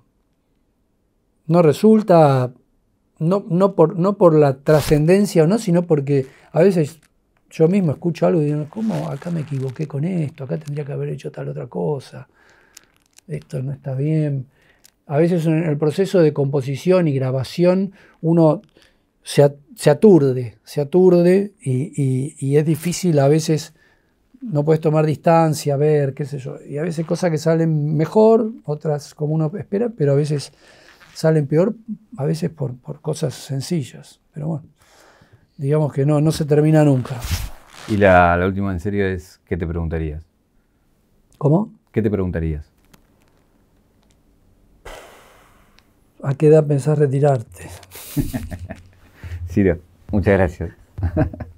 Speaker 2: no resulta, no, no, por, no por la trascendencia o no, sino porque a veces yo mismo escucho algo y digo, ¿cómo acá me equivoqué con esto? Acá tendría que haber hecho tal otra cosa. Esto no está bien. A veces en el proceso de composición y grabación uno se, aturde, se aturde y, y, es difícil a veces, no puedes tomar distancia, ver, qué sé yo. Y a veces cosas que salen mejor, otras como uno espera, pero a veces salen peor a veces por, cosas sencillas. Pero bueno, digamos que no, no se termina nunca.
Speaker 1: Y la, la, última en serio es, ¿qué te preguntarías? ¿Cómo? ¿Qué te preguntarías?
Speaker 2: ¿A qué edad pensás retirarte?
Speaker 1: Sirio, (laughs) muchas gracias. (laughs)